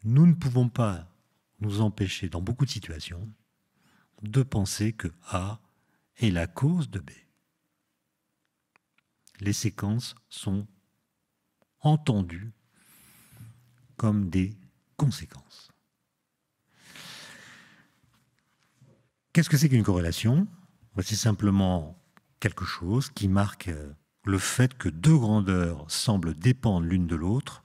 nous ne pouvons pas nous empêcher, dans beaucoup de situations, de penser que A est la cause de B. Les séquences sont entendus comme des conséquences. Qu'est-ce que c'est qu'une corrélation bah, C'est simplement quelque chose qui marque euh, le fait que deux grandeurs semblent dépendre l'une de l'autre,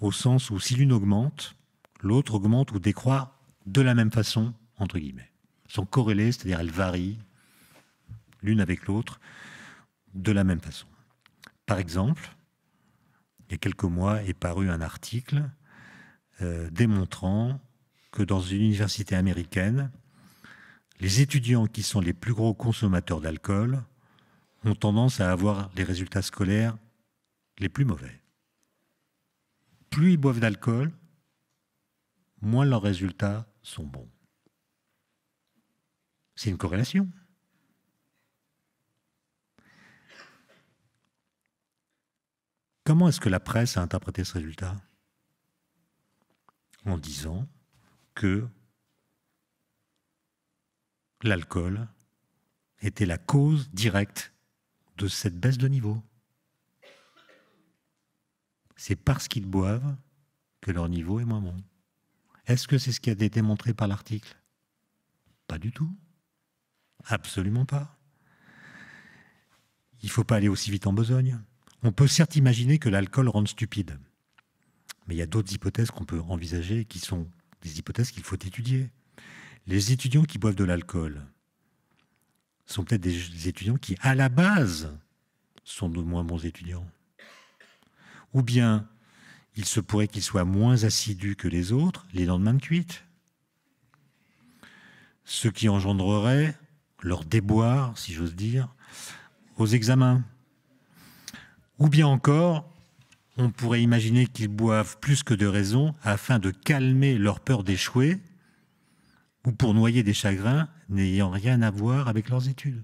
au sens où si l'une augmente, l'autre augmente ou décroît de la même façon, entre guillemets. Elles sont corrélées, c'est-à-dire elles varient l'une avec l'autre de la même façon. Par exemple, il y a quelques mois, est paru un article euh, démontrant que dans une université américaine, les étudiants qui sont les plus gros consommateurs d'alcool ont tendance à avoir les résultats scolaires les plus mauvais. Plus ils boivent d'alcool, moins leurs résultats sont bons. C'est une corrélation. Comment est-ce que la presse a interprété ce résultat En disant que l'alcool était la cause directe de cette baisse de niveau. C'est parce qu'ils boivent que leur niveau est moins bon. Est-ce que c'est ce qui a été montré par l'article Pas du tout. Absolument pas. Il ne faut pas aller aussi vite en besogne. On peut certes imaginer que l'alcool rende stupide, mais il y a d'autres hypothèses qu'on peut envisager qui sont des hypothèses qu'il faut étudier. Les étudiants qui boivent de l'alcool sont peut-être des étudiants qui, à la base, sont de moins bons étudiants. Ou bien, il se pourrait qu'ils soient moins assidus que les autres les lendemains de cuite. Ce qui engendrerait leur déboire, si j'ose dire, aux examens. Ou bien encore, on pourrait imaginer qu'ils boivent plus que de raison afin de calmer leur peur d'échouer ou pour noyer des chagrins n'ayant rien à voir avec leurs études.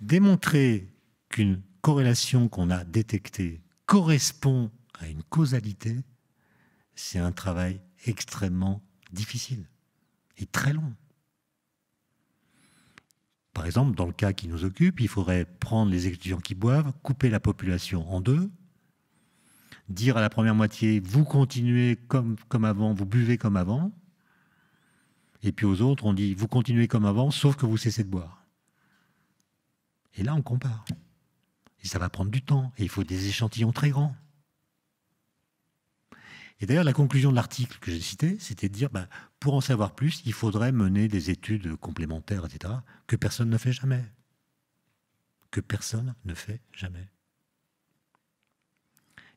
Démontrer qu'une corrélation qu'on a détectée correspond à une causalité, c'est un travail extrêmement difficile et très long. Par exemple, dans le cas qui nous occupe, il faudrait prendre les étudiants qui boivent, couper la population en deux, dire à la première moitié, vous continuez comme, comme avant, vous buvez comme avant, et puis aux autres, on dit, vous continuez comme avant, sauf que vous cessez de boire. Et là, on compare. Et ça va prendre du temps, et il faut des échantillons très grands. Et d'ailleurs, la conclusion de l'article que j'ai cité, c'était de dire, bah, pour en savoir plus, il faudrait mener des études complémentaires, etc., que personne ne fait jamais. Que personne ne fait jamais.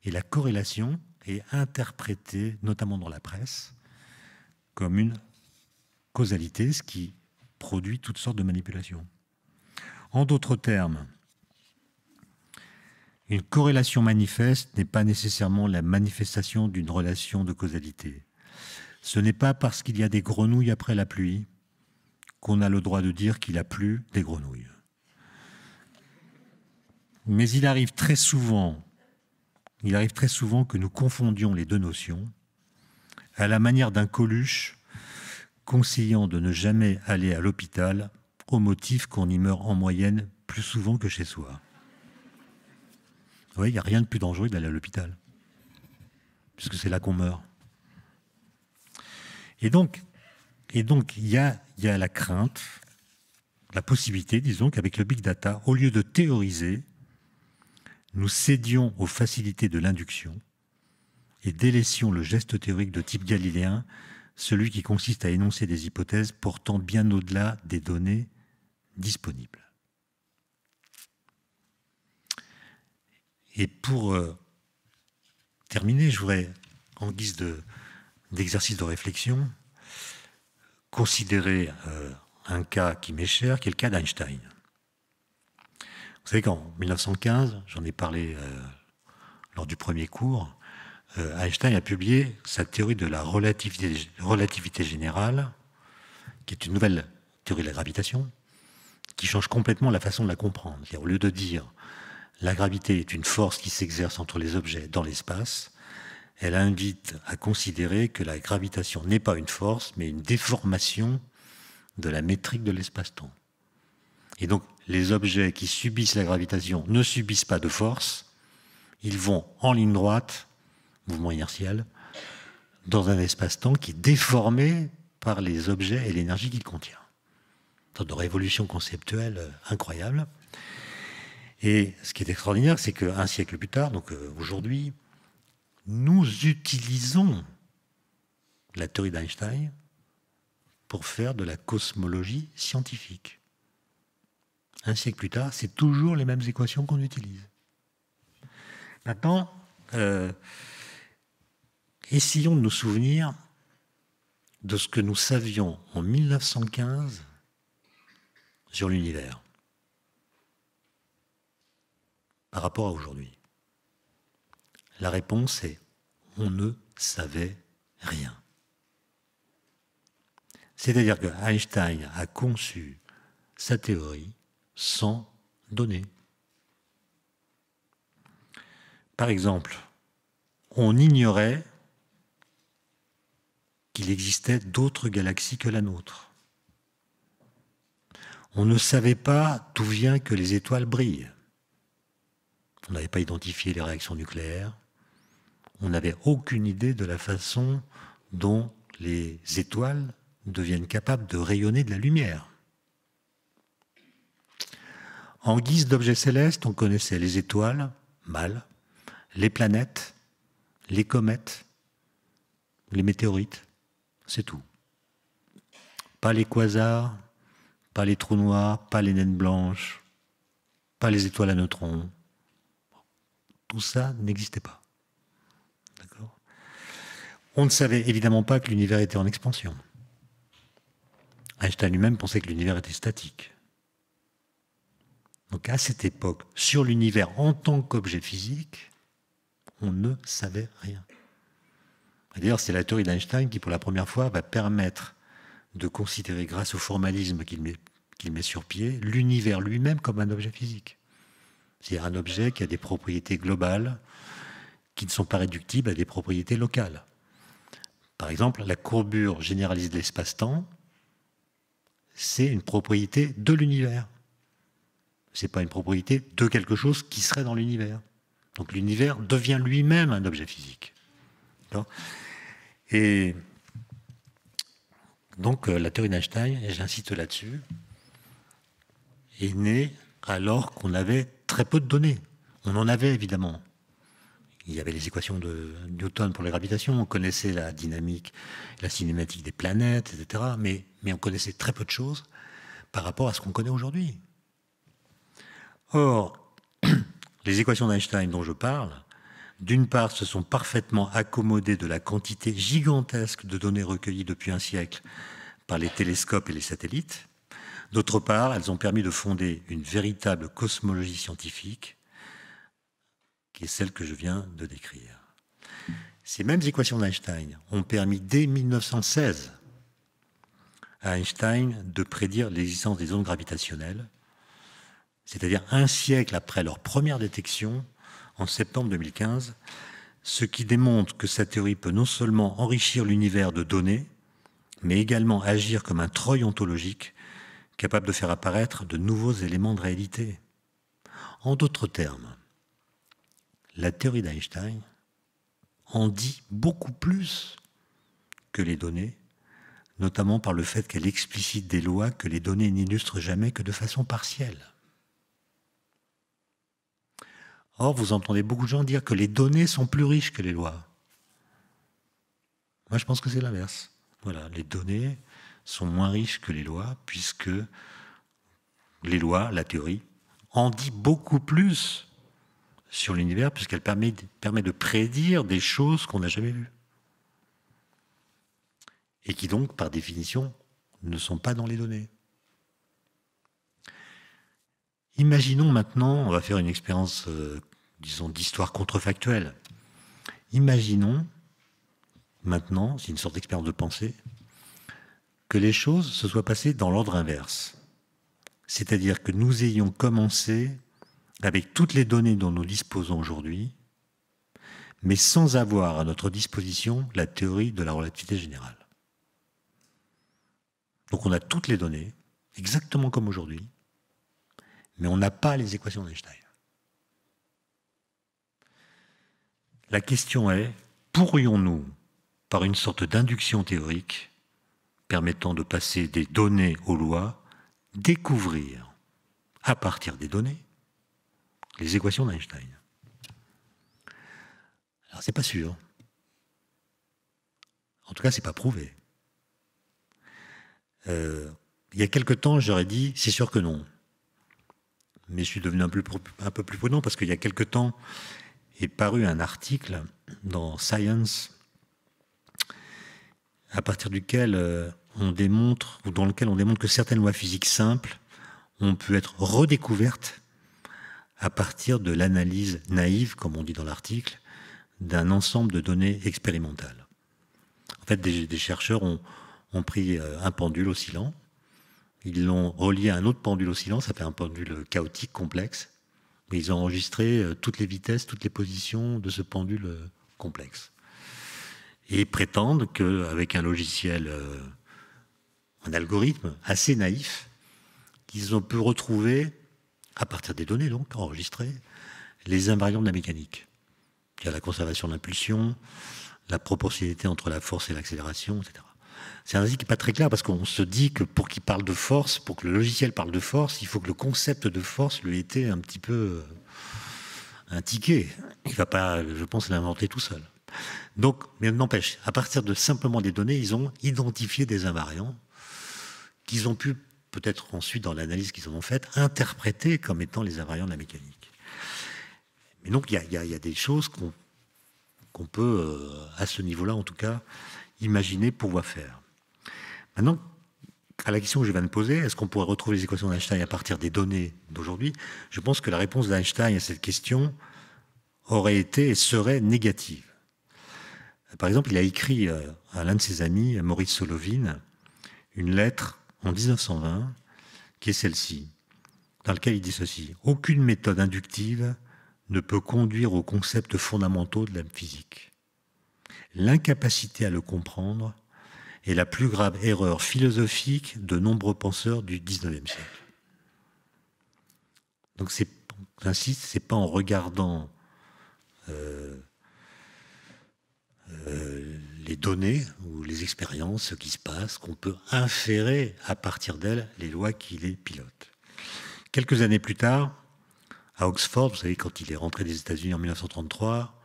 Et la corrélation est interprétée, notamment dans la presse, comme une causalité, ce qui produit toutes sortes de manipulations. En d'autres termes, une corrélation manifeste n'est pas nécessairement la manifestation d'une relation de causalité. Ce n'est pas parce qu'il y a des grenouilles après la pluie qu'on a le droit de dire qu'il a plu des grenouilles. Mais il arrive très souvent, il arrive très souvent que nous confondions les deux notions à la manière d'un coluche conseillant de ne jamais aller à l'hôpital au motif qu'on y meurt en moyenne plus souvent que chez soi. Oui, il n'y a rien de plus dangereux que d'aller à l'hôpital, puisque c'est là qu'on meurt. Et donc, et donc il, y a, il y a la crainte, la possibilité, disons, qu'avec le big data, au lieu de théoriser, nous cédions aux facilités de l'induction et délaissions le geste théorique de type galiléen, celui qui consiste à énoncer des hypothèses portant bien au-delà des données disponibles. Et pour euh, terminer, je voudrais, en guise d'exercice de, réflexion, considérer euh, un cas qui m'est cher, qui est le cas d'Einstein. Vous savez qu'en 1915, j'en ai parlé euh, lors du premier cours, Einstein a publié sa théorie de la relativité, relativité générale, qui est une nouvelle théorie de la gravitation, qui change complètement la façon de la comprendre. Au lieu de dire la gravité est une force qui s'exerce entre les objets dans l'espace. Elle invite à considérer que la gravitation n'est pas une force, mais une déformation de la métrique de l'espace-temps. Et donc, les objets qui subissent la gravitation ne subissent pas de force. Ils vont en ligne droite, mouvement inertiel, dans un espace-temps qui est déformé par les objets et l'énergie qu'il contient. sorte de révolution conceptuelle incroyable. Et ce qui est extraordinaire, c'est qu'un siècle plus tard, donc euh, aujourd'hui, nous utilisons la théorie d'Einstein pour faire de la cosmologie scientifique. Un siècle plus tard, c'est toujours les mêmes équations qu'on utilise. Maintenant, euh, essayons de nous souvenir de ce que nous savions en 1915 sur l'univers. par rapport à aujourd'hui La réponse est on ne savait rien. C'est-à-dire que Einstein a conçu sa théorie sans données. Par exemple, on ignorait qu'il existait d'autres galaxies que la nôtre. On ne savait pas d'où vient que les étoiles brillent. On n'avait pas identifié les réactions nucléaires. On n'avait aucune idée de la façon dont les étoiles deviennent capables de rayonner de la lumière. En guise d'objets célestes, on connaissait les étoiles, mal, les planètes, les comètes, les météorites, c'est tout. Pas les quasars, pas les trous noirs, pas les naines blanches, pas les étoiles à neutrons, tout ça n'existait pas. On ne savait évidemment pas que l'univers était en expansion. Einstein lui-même pensait que l'univers était statique. Donc à cette époque, sur l'univers en tant qu'objet physique, on ne savait rien. D'ailleurs, c'est la théorie d'Einstein qui, pour la première fois, va permettre de considérer, grâce au formalisme qu'il met, met sur pied, l'univers lui-même comme un objet physique. C'est-à-dire un objet qui a des propriétés globales qui ne sont pas réductibles à des propriétés locales. Par exemple, la courbure généraliste de l'espace-temps, c'est une propriété de l'univers. Ce n'est pas une propriété de quelque chose qui serait dans l'univers. Donc l'univers devient lui-même un objet physique. Et donc euh, la théorie d'Einstein, et j'insiste là-dessus, est née alors qu'on avait très peu de données. On en avait évidemment. Il y avait les équations de Newton pour la gravitation, on connaissait la dynamique, la cinématique des planètes, etc. Mais, mais on connaissait très peu de choses par rapport à ce qu'on connaît aujourd'hui. Or, les équations d'Einstein dont je parle, d'une part, se sont parfaitement accommodées de la quantité gigantesque de données recueillies depuis un siècle par les télescopes et les satellites, D'autre part, elles ont permis de fonder une véritable cosmologie scientifique, qui est celle que je viens de décrire. Ces mêmes équations d'Einstein ont permis dès 1916 à Einstein de prédire l'existence des ondes gravitationnelles, c'est-à-dire un siècle après leur première détection, en septembre 2015, ce qui démontre que sa théorie peut non seulement enrichir l'univers de données, mais également agir comme un treuil ontologique capable de faire apparaître de nouveaux éléments de réalité. En d'autres termes, la théorie d'Einstein en dit beaucoup plus que les données, notamment par le fait qu'elle explicite des lois que les données n'illustrent jamais que de façon partielle. Or, vous entendez beaucoup de gens dire que les données sont plus riches que les lois. Moi, je pense que c'est l'inverse. Voilà, les données sont moins riches que les lois, puisque les lois, la théorie, en dit beaucoup plus sur l'univers, puisqu'elle permet, de prédire des choses qu'on n'a jamais vues. Et qui donc, par définition, ne sont pas dans les données. Imaginons maintenant, on va faire une expérience, euh, disons, d'histoire contrefactuelle. Imaginons maintenant, c'est une sorte d'expérience de pensée, que les choses se soient passées dans l'ordre inverse. C'est-à-dire que nous ayons commencé avec toutes les données dont nous disposons aujourd'hui, mais sans avoir à notre disposition la théorie de la relativité générale. Donc on a toutes les données, exactement comme aujourd'hui, mais on n'a pas les équations d'Einstein. La question est, pourrions-nous, par une sorte d'induction théorique, permettant de passer des données aux lois, découvrir, à partir des données, les équations d'Einstein. Alors c'est pas sûr. En tout cas, c'est pas prouvé. Euh, il y a quelque temps, j'aurais dit, c'est sûr que non. Mais je suis devenu un peu, un peu plus prudent parce qu'il y a quelque temps est paru un article dans Science à partir duquel euh, on démontre, ou dans lequel on démontre que certaines lois physiques simples ont pu être redécouvertes à partir de l'analyse naïve, comme on dit dans l'article, d'un ensemble de données expérimentales. En fait, des, chercheurs ont, ont, pris euh, un pendule oscillant, ils l'ont relié à un autre pendule oscillant, ça fait un pendule chaotique, complexe, mais ils ont enregistré euh, toutes les vitesses, toutes les positions de ce pendule euh, complexe. Et prétendent qu'avec un logiciel un algorithme assez naïf qu'ils ont pu retrouver, à partir des données donc enregistrées, les invariants de la mécanique. Il y a la conservation de l'impulsion, la proportionnalité entre la force et l'accélération, etc. C'est un indice qui n'est pas très clair parce qu'on se dit que pour qu'il parle de force, pour que le logiciel parle de force, il faut que le concept de force lui ait été un petit peu un euh, ticket. Il va pas, je pense, l'inventer tout seul. Donc, mais n'empêche, à partir de simplement des données, ils ont identifié des invariants qu'ils ont pu, peut-être ensuite dans l'analyse qu'ils en ont faite, interpréter comme étant les invariants de la mécanique. Mais donc il y, a, des choses qu'on peut, euh, à ce niveau-là en tout cas, imaginer pouvoir faire. Maintenant, à la question que je viens de poser, est-ce qu'on pourrait retrouver les équations d'Einstein à partir des données d'aujourd'hui Je pense que la réponse d'Einstein à cette question aurait été et serait négative. Par exemple, il a écrit euh, à l'un de ses amis, à Maurice Solovine, une lettre en 1920, qui est celle-ci, dans laquelle il dit ceci. Aucune méthode inductive ne peut conduire aux concepts fondamentaux de la physique. L'incapacité à le comprendre est la plus grave erreur philosophique de nombreux penseurs du 19e siècle. Donc c'est, c'est pas en regardant euh, euh, les données ou les expériences, ce qui se passe, qu'on peut inférer à partir d'elles les lois qui les pilotent. Quelques années plus tard, à Oxford, vous savez, quand il est rentré des États-Unis en 1933,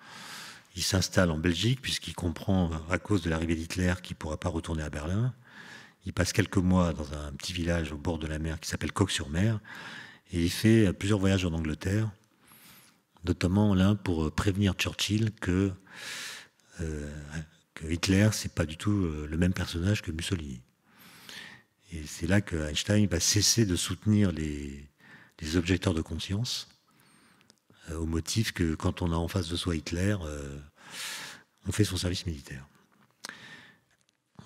il s'installe en Belgique, puisqu'il comprend, à cause de l'arrivée d'Hitler, qu'il ne pourra pas retourner à Berlin. Il passe quelques mois dans un petit village au bord de la mer qui s'appelle Coq-sur-Mer, et il fait plusieurs voyages en Angleterre, notamment l'un pour prévenir Churchill que euh, Hitler, c'est pas du tout euh, le même personnage que Mussolini. Et c'est là que Einstein va cesser de soutenir les, objecteurs de conscience, euh, au motif que quand on a en face de soi Hitler, euh, on fait son service militaire.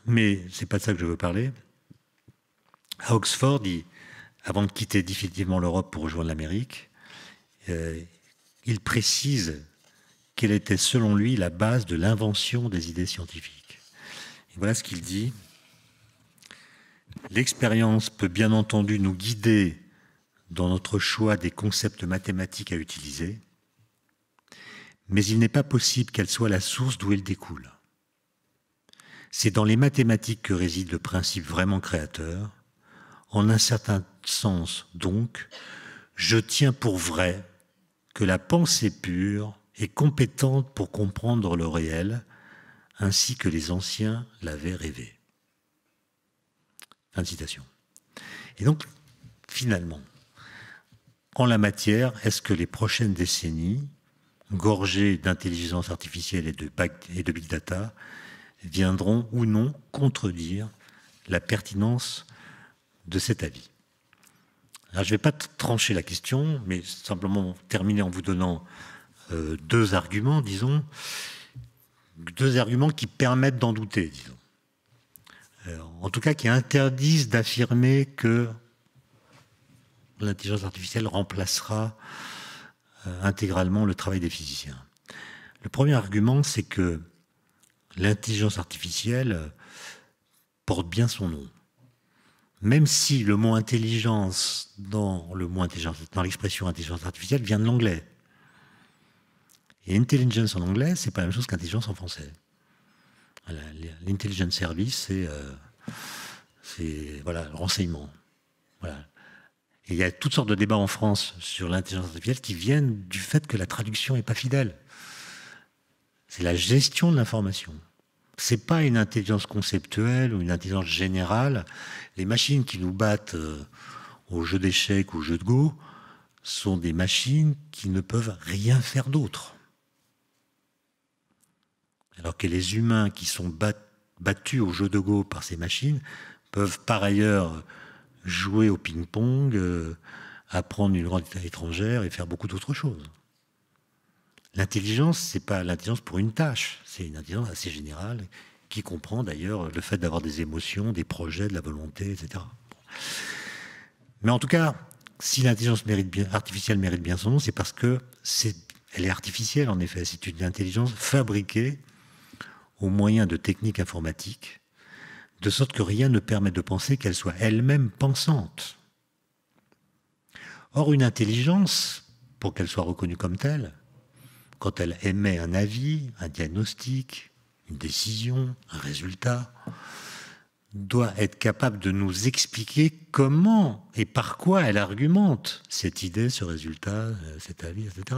Mais c'est pas de ça que je veux parler. À Oxford, avant de quitter définitivement l'Europe pour rejoindre l'Amérique, il précise qu'elle était selon lui la base de l'invention des idées scientifiques. Et voilà ce qu'il dit. L'expérience peut bien entendu nous guider dans notre choix des concepts mathématiques à utiliser, mais il n'est pas possible qu'elle soit la source d'où elle découle. C'est dans les mathématiques que réside le principe vraiment créateur. En un certain sens, donc, je tiens pour vrai que la pensée pure est compétente pour comprendre le réel, ainsi que les anciens l'avaient rêvé. Fin de citation. Et donc, finalement, en la matière, est-ce que les prochaines décennies, gorgées d'intelligence artificielle et de, big data, viendront ou non contredire la pertinence de cet avis Alors, Je ne vais pas trancher la question, mais simplement terminer en vous donnant euh, deux arguments, disons, deux arguments qui permettent d'en douter, disons. Euh, en tout cas, qui interdisent d'affirmer que l'intelligence artificielle remplacera euh, intégralement le travail des physiciens. Le premier argument, c'est que l'intelligence artificielle porte bien son nom. Même si le mot intelligence dans le mot intelligence, dans l'expression intelligence artificielle vient de l'anglais. Et intelligence en anglais, c'est pas la même chose qu'intelligence en français. L'intelligence service, euh, c'est voilà, le renseignement. il y a toutes sortes de débats en France sur l'intelligence artificielle qui viennent du fait que la traduction n'est pas fidèle. C'est la gestion de l'information. Ce n'est pas une intelligence conceptuelle ou une intelligence générale. Les machines qui nous battent euh, au jeu d'échecs ou au jeu de go sont des machines qui ne peuvent rien faire d'autre. Alors que les humains qui sont battus au jeu de Go par ces machines peuvent par ailleurs jouer au ping-pong, euh, apprendre une langue étrangère et faire beaucoup d'autres choses. L'intelligence, c'est pas l'intelligence pour une tâche, c'est une intelligence assez générale qui comprend d'ailleurs le fait d'avoir des émotions, des projets, de la volonté, etc. Mais en tout cas, si l'intelligence artificielle mérite bien son nom, c'est parce que elle est artificielle en effet. C'est une intelligence fabriquée au moyen de techniques informatiques, de sorte que rien ne permet de penser qu'elle soit elle-même pensante. Or, une intelligence, pour qu'elle soit reconnue comme telle, quand elle émet un avis, un diagnostic, une décision, un résultat, doit être capable de nous expliquer comment et par quoi elle argumente cette idée, ce résultat, euh, cet avis, etc.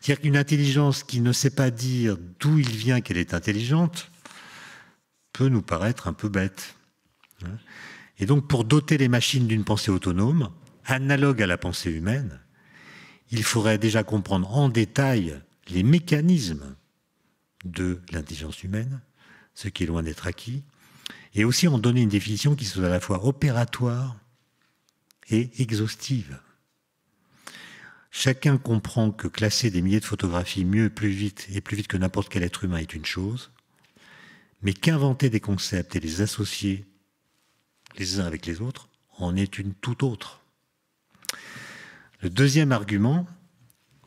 C'est-à-dire qu'une intelligence qui ne sait pas dire d'où il vient qu'elle est intelligente peut nous paraître un peu bête. Et donc pour doter les machines d'une pensée autonome, analogue à la pensée humaine, il faudrait déjà comprendre en détail les mécanismes de l'intelligence humaine, ce qui est loin d'être acquis, et aussi en donner une définition qui soit à la fois opératoire et exhaustive. Chacun comprend que classer des milliers de photographies mieux plus vite et plus vite que n'importe quel être humain est une chose, mais qu'inventer des concepts et les associer les uns avec les autres en est une toute autre. Le deuxième argument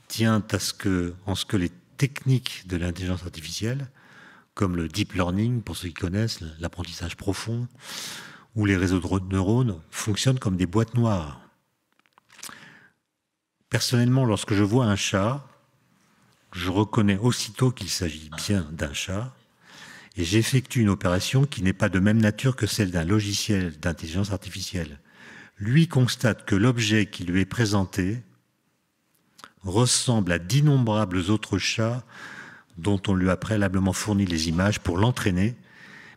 tient à ce que, en ce que les techniques de l'intelligence artificielle, comme le deep learning, pour ceux qui connaissent, l'apprentissage profond, ou les réseaux de neurones, fonctionnent comme des boîtes noires Personnellement, lorsque je vois un chat, je reconnais aussitôt qu'il s'agit bien d'un chat et j'effectue une opération qui n'est pas de même nature que celle d'un logiciel d'intelligence artificielle. Lui constate que l'objet qui lui est présenté ressemble à d'innombrables autres chats dont on lui a préalablement fourni les images pour l'entraîner,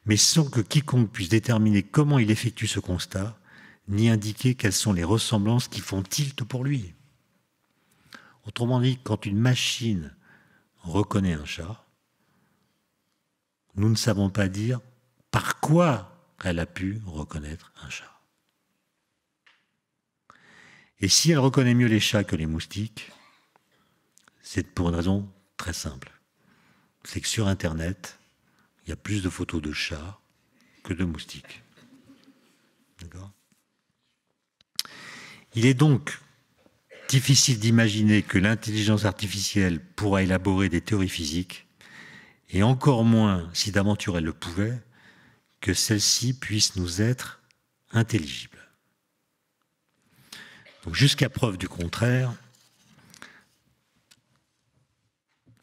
mais sans que quiconque puisse déterminer comment il effectue ce constat, ni indiquer quelles sont les ressemblances qui font tilt pour lui. Autrement dit, quand une machine reconnaît un chat, nous ne savons pas dire par quoi elle a pu reconnaître un chat. Et si elle reconnaît mieux les chats que les moustiques, c'est pour une raison très simple. C'est que sur Internet, il y a plus de photos de chats que de moustiques. D'accord Il est donc difficile d'imaginer que l'intelligence artificielle pourra élaborer des théories physiques, et encore moins, si d'aventure elle le pouvait, que celle-ci puisse nous être intelligible. Donc jusqu'à preuve du contraire,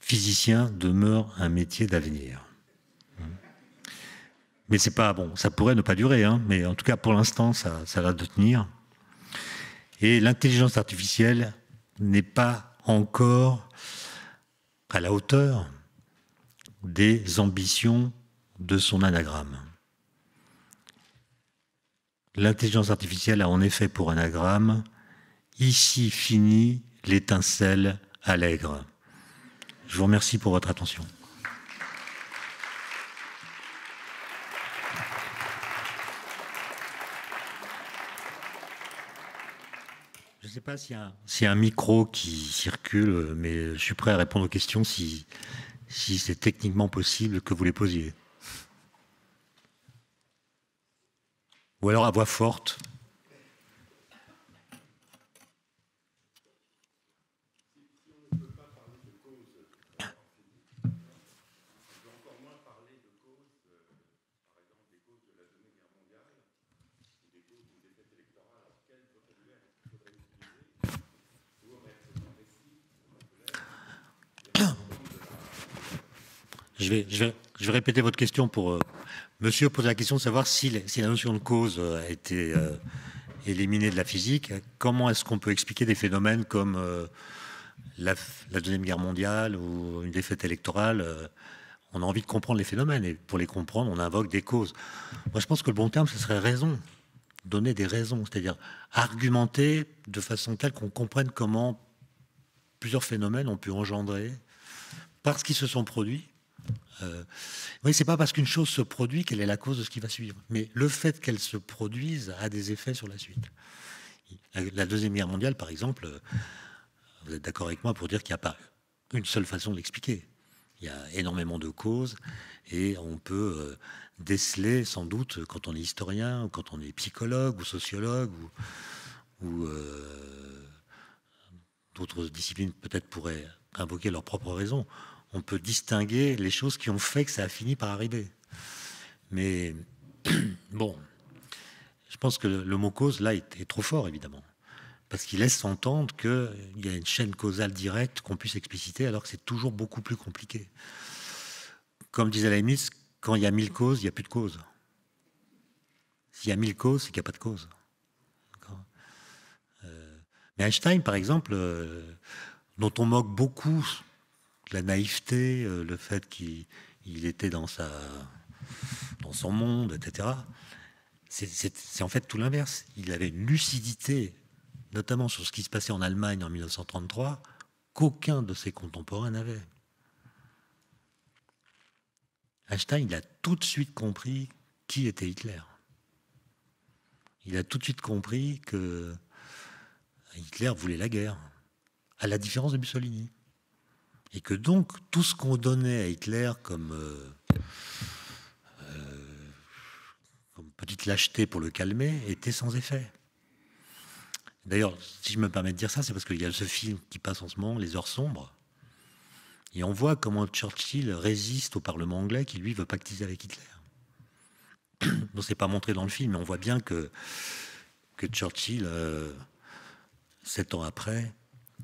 physicien demeure un métier d'avenir. Mais c'est pas bon, ça pourrait ne pas durer, hein, mais en tout cas pour l'instant, ça, ça va de tenir. Et l'intelligence artificielle n'est pas encore à la hauteur des ambitions de son anagramme. L'intelligence artificielle a en effet pour anagramme Ici finit l'étincelle allègre. Je vous remercie pour votre attention. Je ne sais pas s'il y, a un micro qui circule, mais je suis prêt à répondre aux questions si c'est techniquement possible que vous les posiez. Ou alors à voix forte. Je vais, répéter votre question pour. Euh, monsieur poser la question de savoir si, la notion de cause euh, a été euh, éliminée de la physique. Comment est-ce qu'on peut expliquer des phénomènes comme la, la, Deuxième Guerre mondiale ou une défaite électorale On a envie de comprendre les phénomènes et pour les comprendre, on invoque des causes. Moi, je pense que le bon terme, ce serait raison. Donner des raisons, c'est-à-dire argumenter de façon telle qu'on comprenne comment plusieurs phénomènes ont pu engendrer, parce qu'ils se sont produits, euh, oui, c'est pas parce qu'une chose se produit qu'elle est la cause de ce qui va suivre, mais le fait qu'elle se produise a des effets sur la suite. La deuxième guerre mondiale, par exemple, euh, vous êtes d'accord avec moi pour dire qu'il n'y a pas une seule façon de l'expliquer. Il y a énormément de causes et on peut euh, déceler sans doute quand on est historien ou quand on est psychologue ou sociologue ou, d'autres disciplines peut-être pourraient invoquer leurs propres raisons on peut distinguer les choses qui ont fait que ça a fini par arriver. Mais bon, je pense que le mot cause, là, est, trop fort, évidemment. Parce qu'il laisse entendre qu'il y a une chaîne causale directe qu'on puisse expliciter, alors que c'est toujours beaucoup plus compliqué. Comme disait Leibniz, quand il y a mille causes, il n'y a plus de cause. S'il y a mille causes, il qu'il n'y a pas de cause. Euh, mais Einstein, par exemple, euh, dont on moque beaucoup la naïveté, euh, le fait qu'il était dans, sa, dans son monde, etc. C'est en fait tout l'inverse. Il avait une lucidité, notamment sur ce qui se passait en Allemagne en 1933, qu'aucun de ses contemporains n'avait. Einstein, il a tout de suite compris qui était Hitler. Il a tout de suite compris que Hitler voulait la guerre, à la différence de Mussolini. Et que donc, tout ce qu'on donnait à Hitler euh, euh, comme, petite lâcheté pour le calmer était sans effet. D'ailleurs, si je me permets de dire ça, c'est parce qu'il y a ce film qui passe en ce moment, Les Heures Sombres. Et on voit comment Churchill résiste au Parlement anglais qui, lui, veut pactiser avec Hitler. Donc, c'est pas montré dans le film, mais on voit bien que, que Churchill, euh, sept ans après,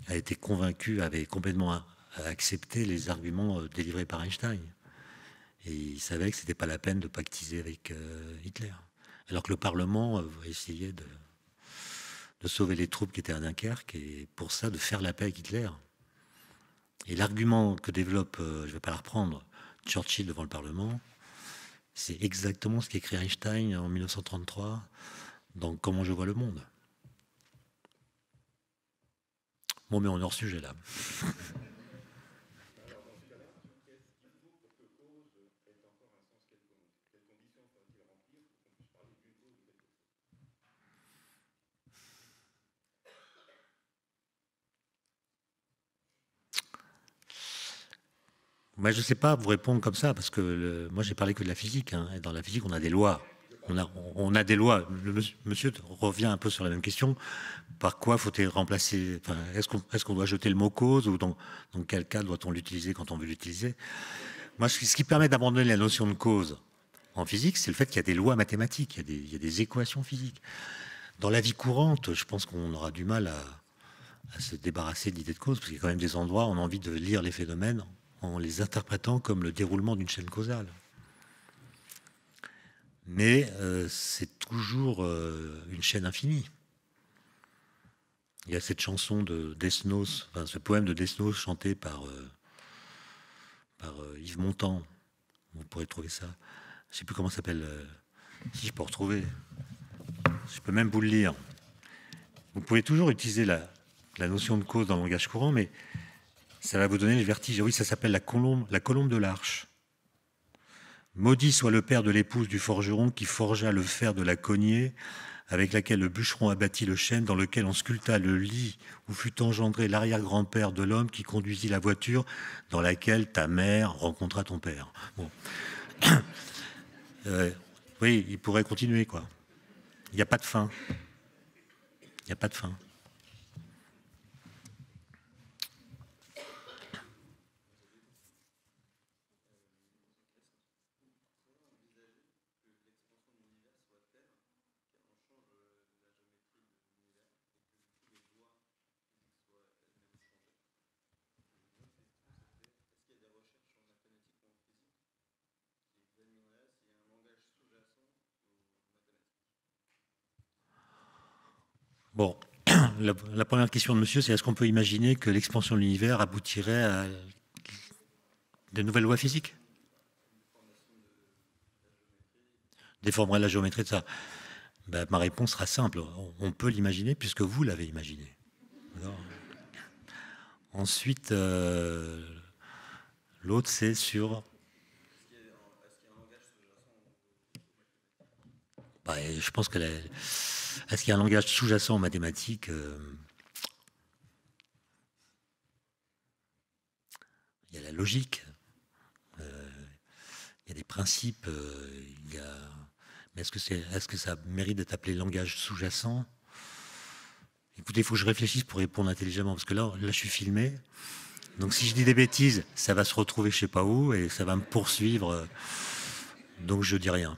a été convaincu, avait complètement accepter les arguments euh, délivrés par Einstein. Et il savait que ce n'était pas la peine de pactiser avec euh, Hitler. Alors que le Parlement euh, essayait de, de, sauver les troupes qui étaient à Dunkerque et pour ça de faire la paix avec Hitler. Et l'argument que développe, je ne vais pas la reprendre, Churchill devant le Parlement, c'est exactement ce qu'écrit Einstein en 1933 dans Comment je vois le monde. Bon, mais on est hors sujet là. je ne sais pas vous répondre comme ça, parce que moi, j'ai parlé que de la physique. Hein. dans la physique, on a des lois. On a, des lois. monsieur revient un peu sur la même question. Par quoi faut-il remplacer Est-ce qu'on doit jeter le mot cause ou dans, quel cas doit-on l'utiliser quand on veut l'utiliser Moi, ce qui permet d'abandonner la notion de cause en physique, c'est le fait qu'il y a des lois mathématiques, il y, a des, équations physiques. Dans la vie courante, je pense qu'on aura du mal à, à se débarrasser de l'idée de cause, parce qu'il y a quand même des endroits où on a envie de lire les phénomènes en les interprétant comme le déroulement d'une chaîne causale. Mais euh, c'est toujours euh, une chaîne infinie. Il y a cette chanson de Desnos, ce poème de Desnos chanté par, euh, Yves Montand. Vous pourrez trouver ça. Je ne sais plus comment s'appelle. si je peux retrouver. Je peux même vous le lire. Vous pouvez toujours utiliser la, la notion de cause dans le langage courant, mais ça va vous donner le vertige. Oui, ça s'appelle la colombe, la de l'arche. Maudit soit le père de l'épouse du forgeron qui forgea le fer de la cognée avec laquelle le bûcheron abattit le chêne dans lequel on sculpta le lit où fut engendré l'arrière-grand-père de l'homme qui conduisit la voiture dans laquelle ta mère rencontra ton père. Bon. Euh, oui, il pourrait continuer, quoi. Il n'y a pas de fin. Il n'y a pas de fin. Bon, la, première question de monsieur, c'est est-ce qu'on peut imaginer que l'expansion de l'univers aboutirait à de nouvelles lois physiques Déformerait la géométrie de ça. Ben, ma réponse sera simple. On peut l'imaginer puisque vous l'avez imaginé. ensuite, euh, l'autre, c'est sur je pense que est-ce qu'il y a un langage sous-jacent en mathématiques euh, Il y a la logique, euh, il y a des principes, euh, mais est-ce que, ça mérite d'être appelé langage sous-jacent Écoutez, il faut que je réfléchisse pour répondre intelligemment, parce que là, là, je suis filmé. Donc si je dis des bêtises, ça va se retrouver je ne sais pas où et ça va me poursuivre. Donc je dis rien.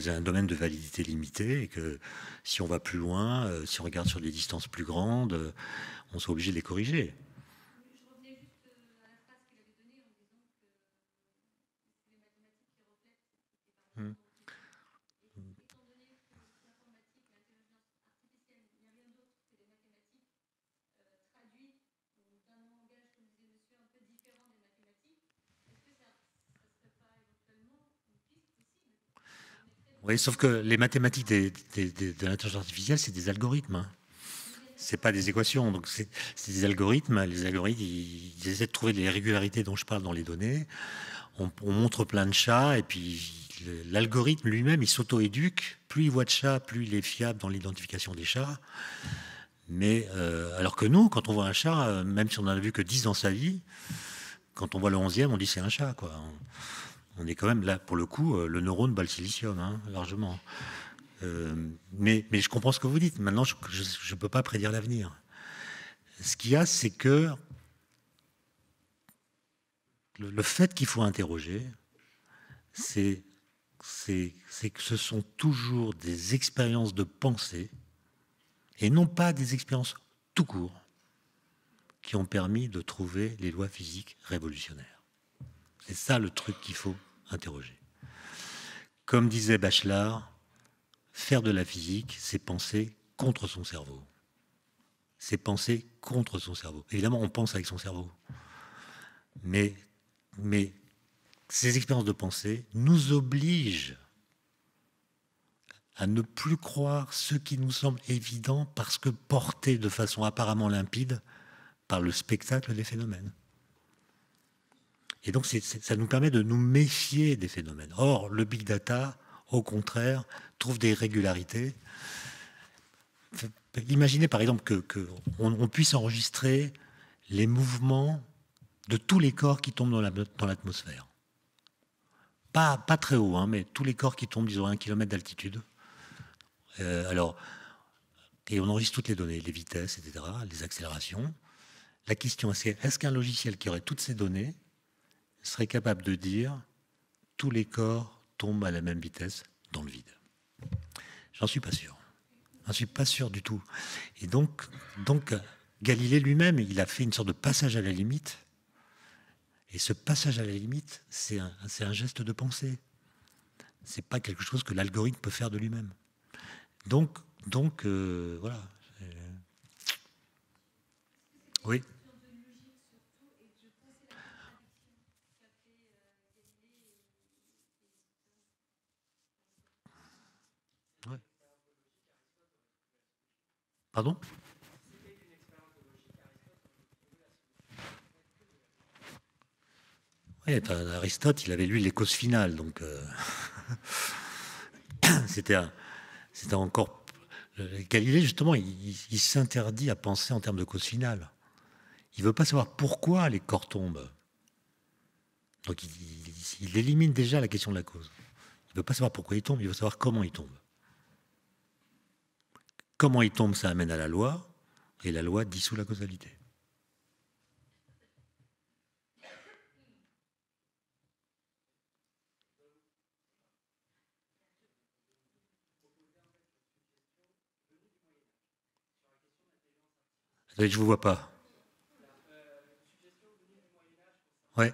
qu'elles un domaine de validité limité et que si on va plus loin, euh, si on regarde sur des distances plus grandes, euh, on soit obligé de les corriger. sauf que les mathématiques de l'intelligence artificielle, c'est des algorithmes. Hein. C'est pas des équations, donc c'est des algorithmes. Les algorithmes, ils, essaient de trouver les régularités dont je parle dans les données. On, montre plein de chats, et puis l'algorithme lui-même, il s'auto-éduque. Plus il voit de chats, plus il est fiable dans l'identification des chats. Mais euh, alors que nous, quand on voit un chat, euh, même si on n'en a vu que 10 dans sa vie, quand on voit le 11e, on dit c'est un chat. Quoi on est quand même là, pour le coup, euh, le neurone bat le silicium, hein, largement. Euh, mais, je comprends ce que vous dites. Maintenant, je ne peux pas prédire l'avenir. Ce qu'il y a, c'est que le, le fait qu'il faut interroger, c'est que ce sont toujours des expériences de pensée et non pas des expériences tout court qui ont permis de trouver les lois physiques révolutionnaires. C'est ça le truc qu'il faut interroger. Comme disait Bachelard, faire de la physique, c'est penser contre son cerveau. C'est penser contre son cerveau. Évidemment, on pense avec son cerveau. Mais, mais ces expériences de pensée nous obligent à ne plus croire ce qui nous semble évident parce que porté de façon apparemment limpide par le spectacle des phénomènes. Et donc, ça nous permet de nous méfier des phénomènes. Or, le big data, au contraire, trouve des régularités. Imaginez par exemple qu'on que on puisse enregistrer les mouvements de tous les corps qui tombent dans l'atmosphère. pas, pas très haut, hein, mais tous les corps qui tombent, disons, à un kilomètre d'altitude. Euh, alors, et on enregistre toutes les données, les vitesses, etc., les accélérations. La question, c'est est-ce qu'un logiciel qui aurait toutes ces données serait capable de dire tous les corps tombent à la même vitesse dans le vide. J'en suis pas sûr. J'en suis pas sûr du tout. Et donc, donc Galilée lui-même, il a fait une sorte de passage à la limite. Et ce passage à la limite, c'est un, geste de pensée. C'est pas quelque chose que l'algorithme peut faire de lui-même. Donc, donc euh, voilà. Euh, oui. Pardon Aristote, il avait lu les causes finales, donc euh, c'était c'était encore. Galilée, euh, justement, il, s'interdit à penser en termes de cause finale. Il ne veut pas savoir pourquoi les corps tombent. Donc il, il élimine déjà la question de la cause. Il ne veut pas savoir pourquoi ils tombent, il veut savoir comment ils tombent. Comment il tombe, ça amène à la loi, et la loi dissout la causalité. Je ne vous vois pas. Ouais.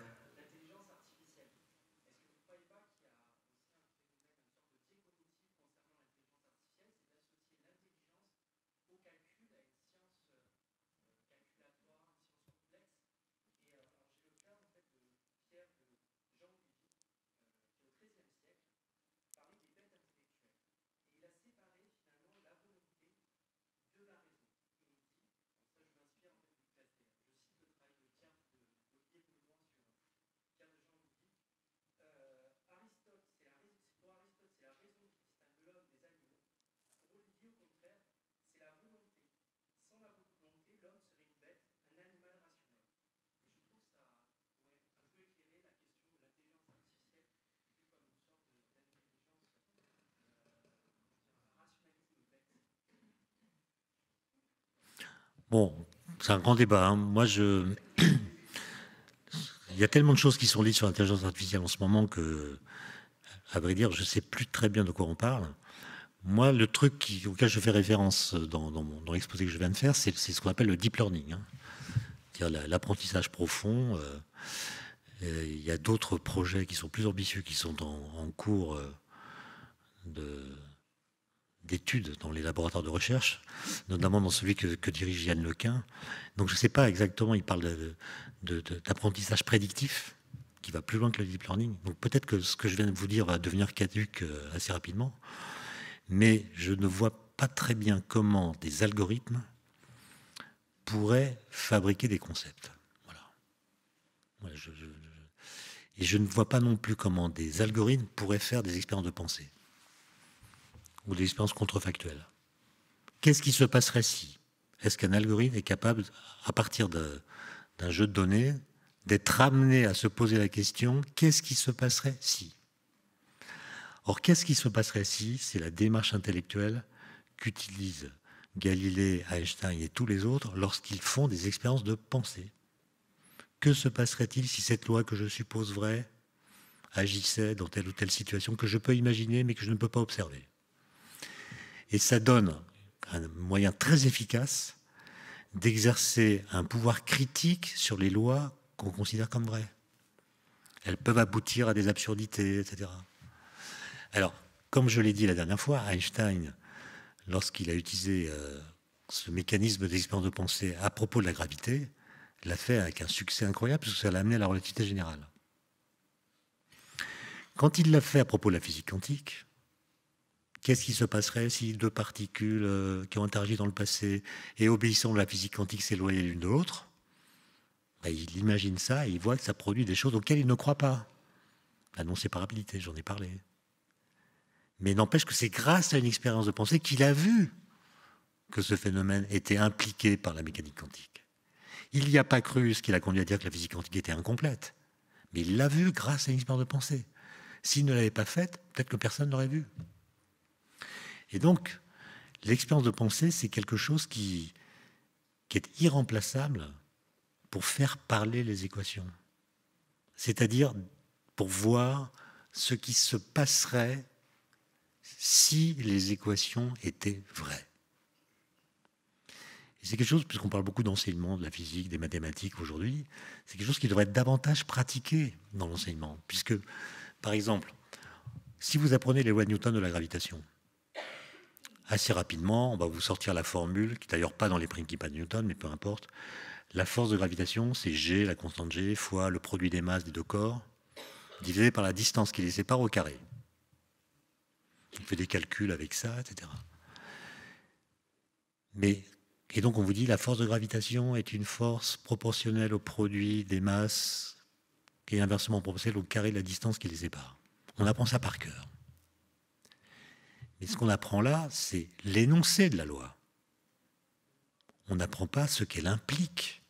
Bon, c'est un grand débat. Hein. Moi, je. Il y a tellement de choses qui sont liées sur l'intelligence artificielle en ce moment que, à vrai dire, je ne sais plus très bien de quoi on parle. Moi, le truc auquel je fais référence dans, l'exposé que je viens de faire, c'est ce qu'on appelle le deep learning, hein. c'est-à-dire l'apprentissage profond. Euh, il y a d'autres projets qui sont plus ambitieux, qui sont en cours euh, de, d'études dans les laboratoires de recherche, notamment dans celui que, dirige Yann Lequin. Donc je ne sais pas exactement, il parle d'apprentissage prédictif qui va plus loin que le deep learning. Donc peut-être que ce que je viens de vous dire va devenir caduque euh, assez rapidement, mais je ne vois pas très bien comment des algorithmes pourraient fabriquer des concepts. et je ne vois pas non plus comment des algorithmes pourraient faire des expériences de pensée ou des expériences contrefactuelles. Qu'est-ce qui se passerait si Est-ce qu'un algorithme est capable, à partir d'un jeu de données, d'être amené à se poser la question qu'est-ce qui se passerait si Or, qu'est-ce qui se passerait si C'est la démarche intellectuelle qu'utilisent Galilée, Einstein et tous les autres lorsqu'ils font des expériences de pensée. Que se passerait-il si cette loi que je suppose vraie agissait dans telle ou telle situation que je peux imaginer mais que je ne peux pas observer et ça donne un moyen très efficace d'exercer un pouvoir critique sur les lois qu'on considère comme vraies. Elles peuvent aboutir à des absurdités, etc. Alors, comme je l'ai dit la dernière fois, Einstein, lorsqu'il a utilisé euh, ce mécanisme d'expérience de pensée à propos de la gravité, l'a fait avec un succès incroyable, parce que ça l'a amené à la relativité générale. Quand il l'a fait à propos de la physique quantique, Qu'est-ce qui se passerait si deux particules euh, qui ont interagi dans le passé et obéissant à la physique quantique s'éloignaient l'une de l'autre ben, Il imagine ça et il voit que ça produit des choses auxquelles il ne croit pas. La ben, non-séparabilité, j'en ai parlé. Mais n'empêche que c'est grâce à une expérience de pensée qu'il a vu que ce phénomène était impliqué par la mécanique quantique. Il n'y a pas cru, ce qui l'a conduit à dire que la physique quantique était incomplète. Mais il l'a vu grâce à une expérience de pensée. S'il ne l'avait pas faite, peut-être que personne n'aurait vu. Et donc, l'expérience de pensée, c'est quelque chose qui, est irremplaçable pour faire parler les équations. C'est-à-dire pour voir ce qui se passerait si les équations étaient vraies. c'est quelque chose, puisqu'on parle beaucoup d'enseignement, de la physique, des mathématiques aujourd'hui, c'est quelque chose qui devrait être davantage pratiqué dans l'enseignement. Puisque, par exemple, si vous apprenez les lois de Newton de la gravitation, assez rapidement, on va vous sortir la formule, qui d'ailleurs pas dans les Principes de Newton, mais peu importe. La force de gravitation, c'est G, la constante G, fois le produit des masses des deux corps, divisé par la distance qui les sépare au carré. On fait des calculs avec ça, etc. Mais, et donc on vous dit la force de gravitation est une force proportionnelle au produit des masses et inversement proportionnelle au carré de la distance qui les sépare. On apprend ça par cœur. Mais ce qu'on apprend là, c'est l'énoncé de la loi. On n'apprend pas ce qu'elle implique.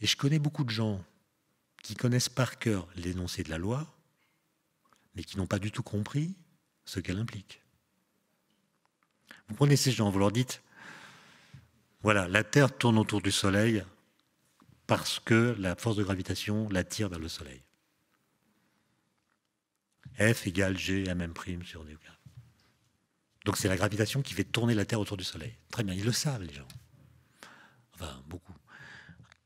Et je connais beaucoup de gens qui connaissent par cœur l'énoncé de la loi, mais qui n'ont pas du tout compris ce qu'elle implique. Vous prenez ces gens, vous leur dites, voilà, la Terre tourne autour du Soleil parce que la force de gravitation l'attire vers le Soleil. F égale prime sur D. Donc c'est la gravitation qui fait tourner la Terre autour du Soleil. Très bien, ils le savent, les gens. Enfin, beaucoup.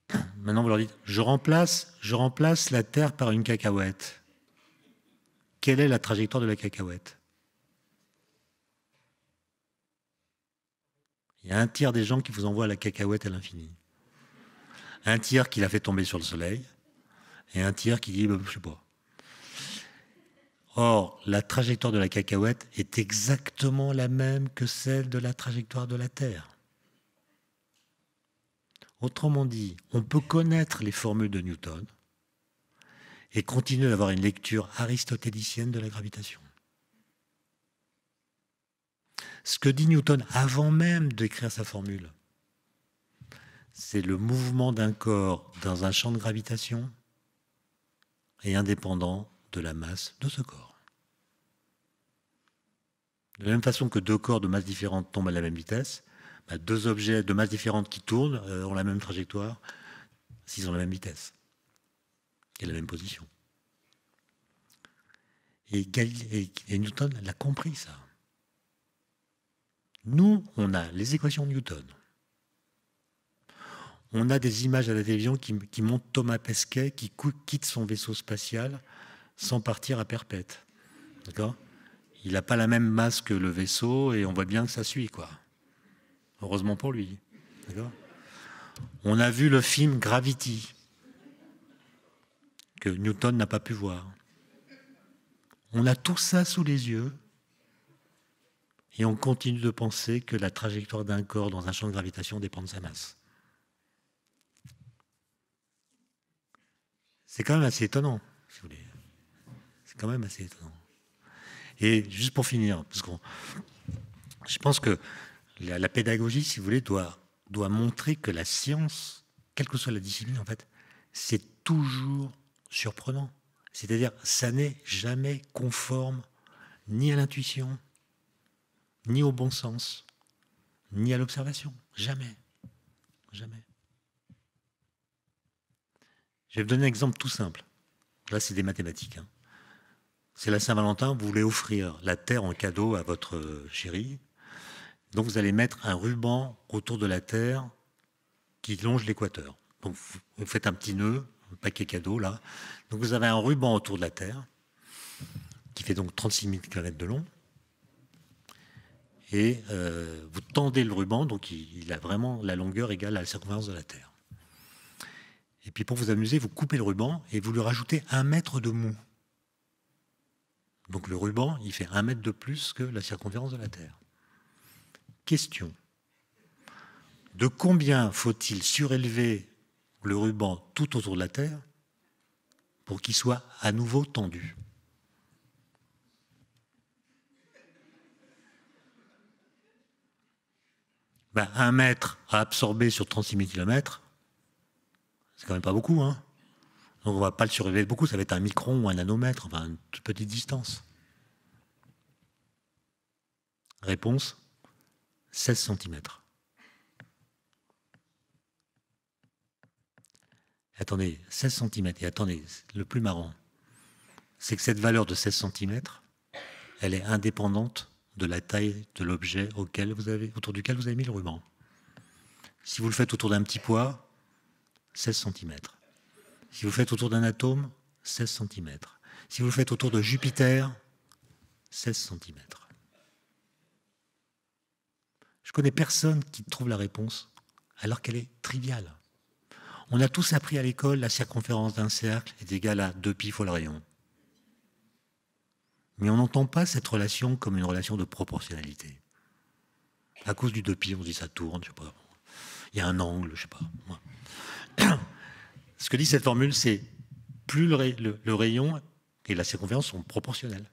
Maintenant, vous leur dites, je remplace, je remplace la Terre par une cacahuète. Quelle est la trajectoire de la cacahuète Il y a un tiers des gens qui vous envoient la cacahuète à l'infini. Un tiers qui l'a fait tomber sur le Soleil, et un tiers qui dit, je bah, je sais pas, Or, la trajectoire de la cacahuète est exactement la même que celle de la trajectoire de la Terre. Autrement dit, on peut connaître les formules de Newton et continuer d'avoir une lecture aristotélicienne de la gravitation. Ce que dit Newton avant même d'écrire sa formule, c'est le mouvement d'un corps dans un champ de gravitation et indépendant de la masse de ce corps. De la même façon que deux corps de masse différentes tombent à la même vitesse, bah, deux objets de masse différentes qui tournent euh, ont la même trajectoire s'ils ont la même vitesse et la même position. Et, et Newton l'a compris ça. Nous, on a les équations de Newton. On a des images à la télévision qui, qui montrent Thomas Pesquet qui quitte son vaisseau spatial sans partir à perpète. D'accord il n'a pas la même masse que le vaisseau et on voit bien que ça suit, quoi. Heureusement pour lui. On a vu le film Gravity, que Newton n'a pas pu voir. On a tout ça sous les yeux et on continue de penser que la trajectoire d'un corps dans un champ de gravitation dépend de sa masse. C'est quand même assez étonnant, C'est quand même assez étonnant. Et juste pour finir, parce je pense que la, pédagogie, si vous voulez, doit, doit montrer que la science, quelle que soit la discipline, en fait, c'est toujours surprenant. C'est-à-dire, ça n'est jamais conforme ni à l'intuition, ni au bon sens, ni à l'observation. Jamais. Jamais. Je vais vous donner un exemple tout simple. Là, c'est des mathématiques. Hein. C'est la Saint-Valentin, vous voulez offrir la terre en cadeau à votre euh, chérie. Donc vous allez mettre un ruban autour de la terre qui longe l'équateur. Donc vous faites un petit nœud, un paquet cadeau là. Donc vous avez un ruban autour de la terre qui fait donc 36 000 km de long. Et euh, vous tendez le ruban, donc il, il a vraiment la longueur égale à la circonférence de la Terre. Et puis pour vous amuser, vous coupez le ruban et vous lui rajoutez un mètre de mou. Donc le ruban, il fait un mètre de plus que la circonférence de la Terre. Question. De combien faut-il surélever le ruban tout autour de la Terre pour qu'il soit à nouveau tendu ben, Un mètre à absorber sur 36 000 km, c'est quand même pas beaucoup, hein donc on ne va pas le surveiller beaucoup, ça va être un micron ou un nanomètre, enfin une toute petite distance. Réponse 16 cm. Attendez, 16 cm. Et attendez, le plus marrant, c'est que cette valeur de 16 cm, elle est indépendante de la taille de l'objet auquel vous avez, autour duquel vous avez mis le ruban. Si vous le faites autour d'un petit poids, 16 cm. Si vous faites autour d'un atome, 16 cm. Si vous faites autour de Jupiter, 16 cm. Je connais personne qui trouve la réponse alors qu'elle est triviale. On a tous appris à l'école la circonférence d'un cercle est égale à 2 pi fois le rayon. Mais on n'entend pas cette relation comme une relation de proportionnalité. À cause du 2 pi, on se dit ça tourne, je sais pas. Il y a un angle, je sais pas. ce que dit cette formule, c'est plus le, rayon et la circonférence sont proportionnelles.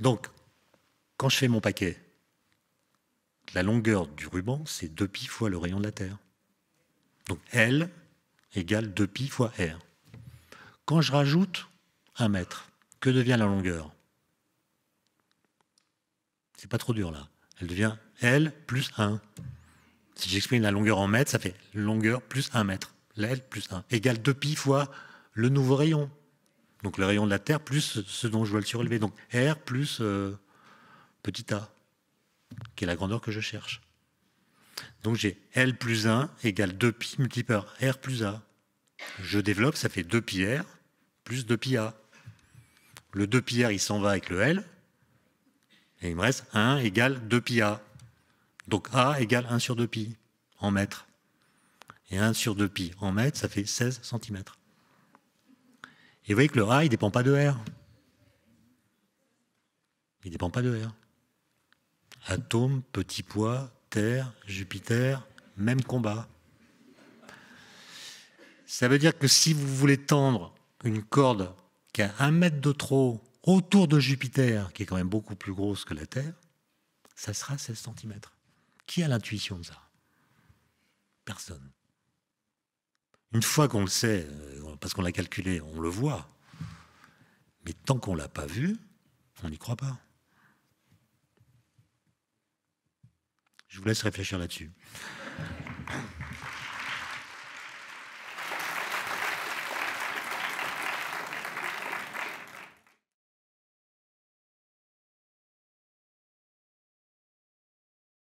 Donc, quand je fais mon paquet, la longueur du ruban, c'est 2pi fois le rayon de la Terre. Donc L égale 2pi fois R. Quand je rajoute 1 mètre, que devient la longueur C'est pas trop dur là. Elle devient L plus 1 si j'exprime la longueur en mètres, ça fait longueur plus 1 mètre, l plus 1, égale 2 pi fois le nouveau rayon. Donc le rayon de la Terre plus ce dont je dois le surélever. Donc R plus euh, petit a, qui est la grandeur que je cherche. Donc j'ai L plus 1 égale 2 pi multiplié R plus A. Je développe, ça fait 2 pi R plus 2 pi A. Le 2 pi R, il s'en va avec le L. Et il me reste 1 égale 2 pi A. Donc A égale 1 sur 2 pi en mètres. Et 1 sur 2 pi en mètres, ça fait 16 cm. Et vous voyez que le A, il ne dépend pas de R. Il ne dépend pas de R. Atome, petit poids, Terre, Jupiter, même combat. Ça veut dire que si vous voulez tendre une corde qui a un mètre de trop autour de Jupiter, qui est quand même beaucoup plus grosse que la Terre, ça sera 16 cm. Qui a l'intuition de ça Personne. Une fois qu'on le sait, euh, parce qu'on l'a calculé, on le voit. Mais tant qu'on ne l'a pas vu, on n'y croit pas. Je vous laisse réfléchir là-dessus.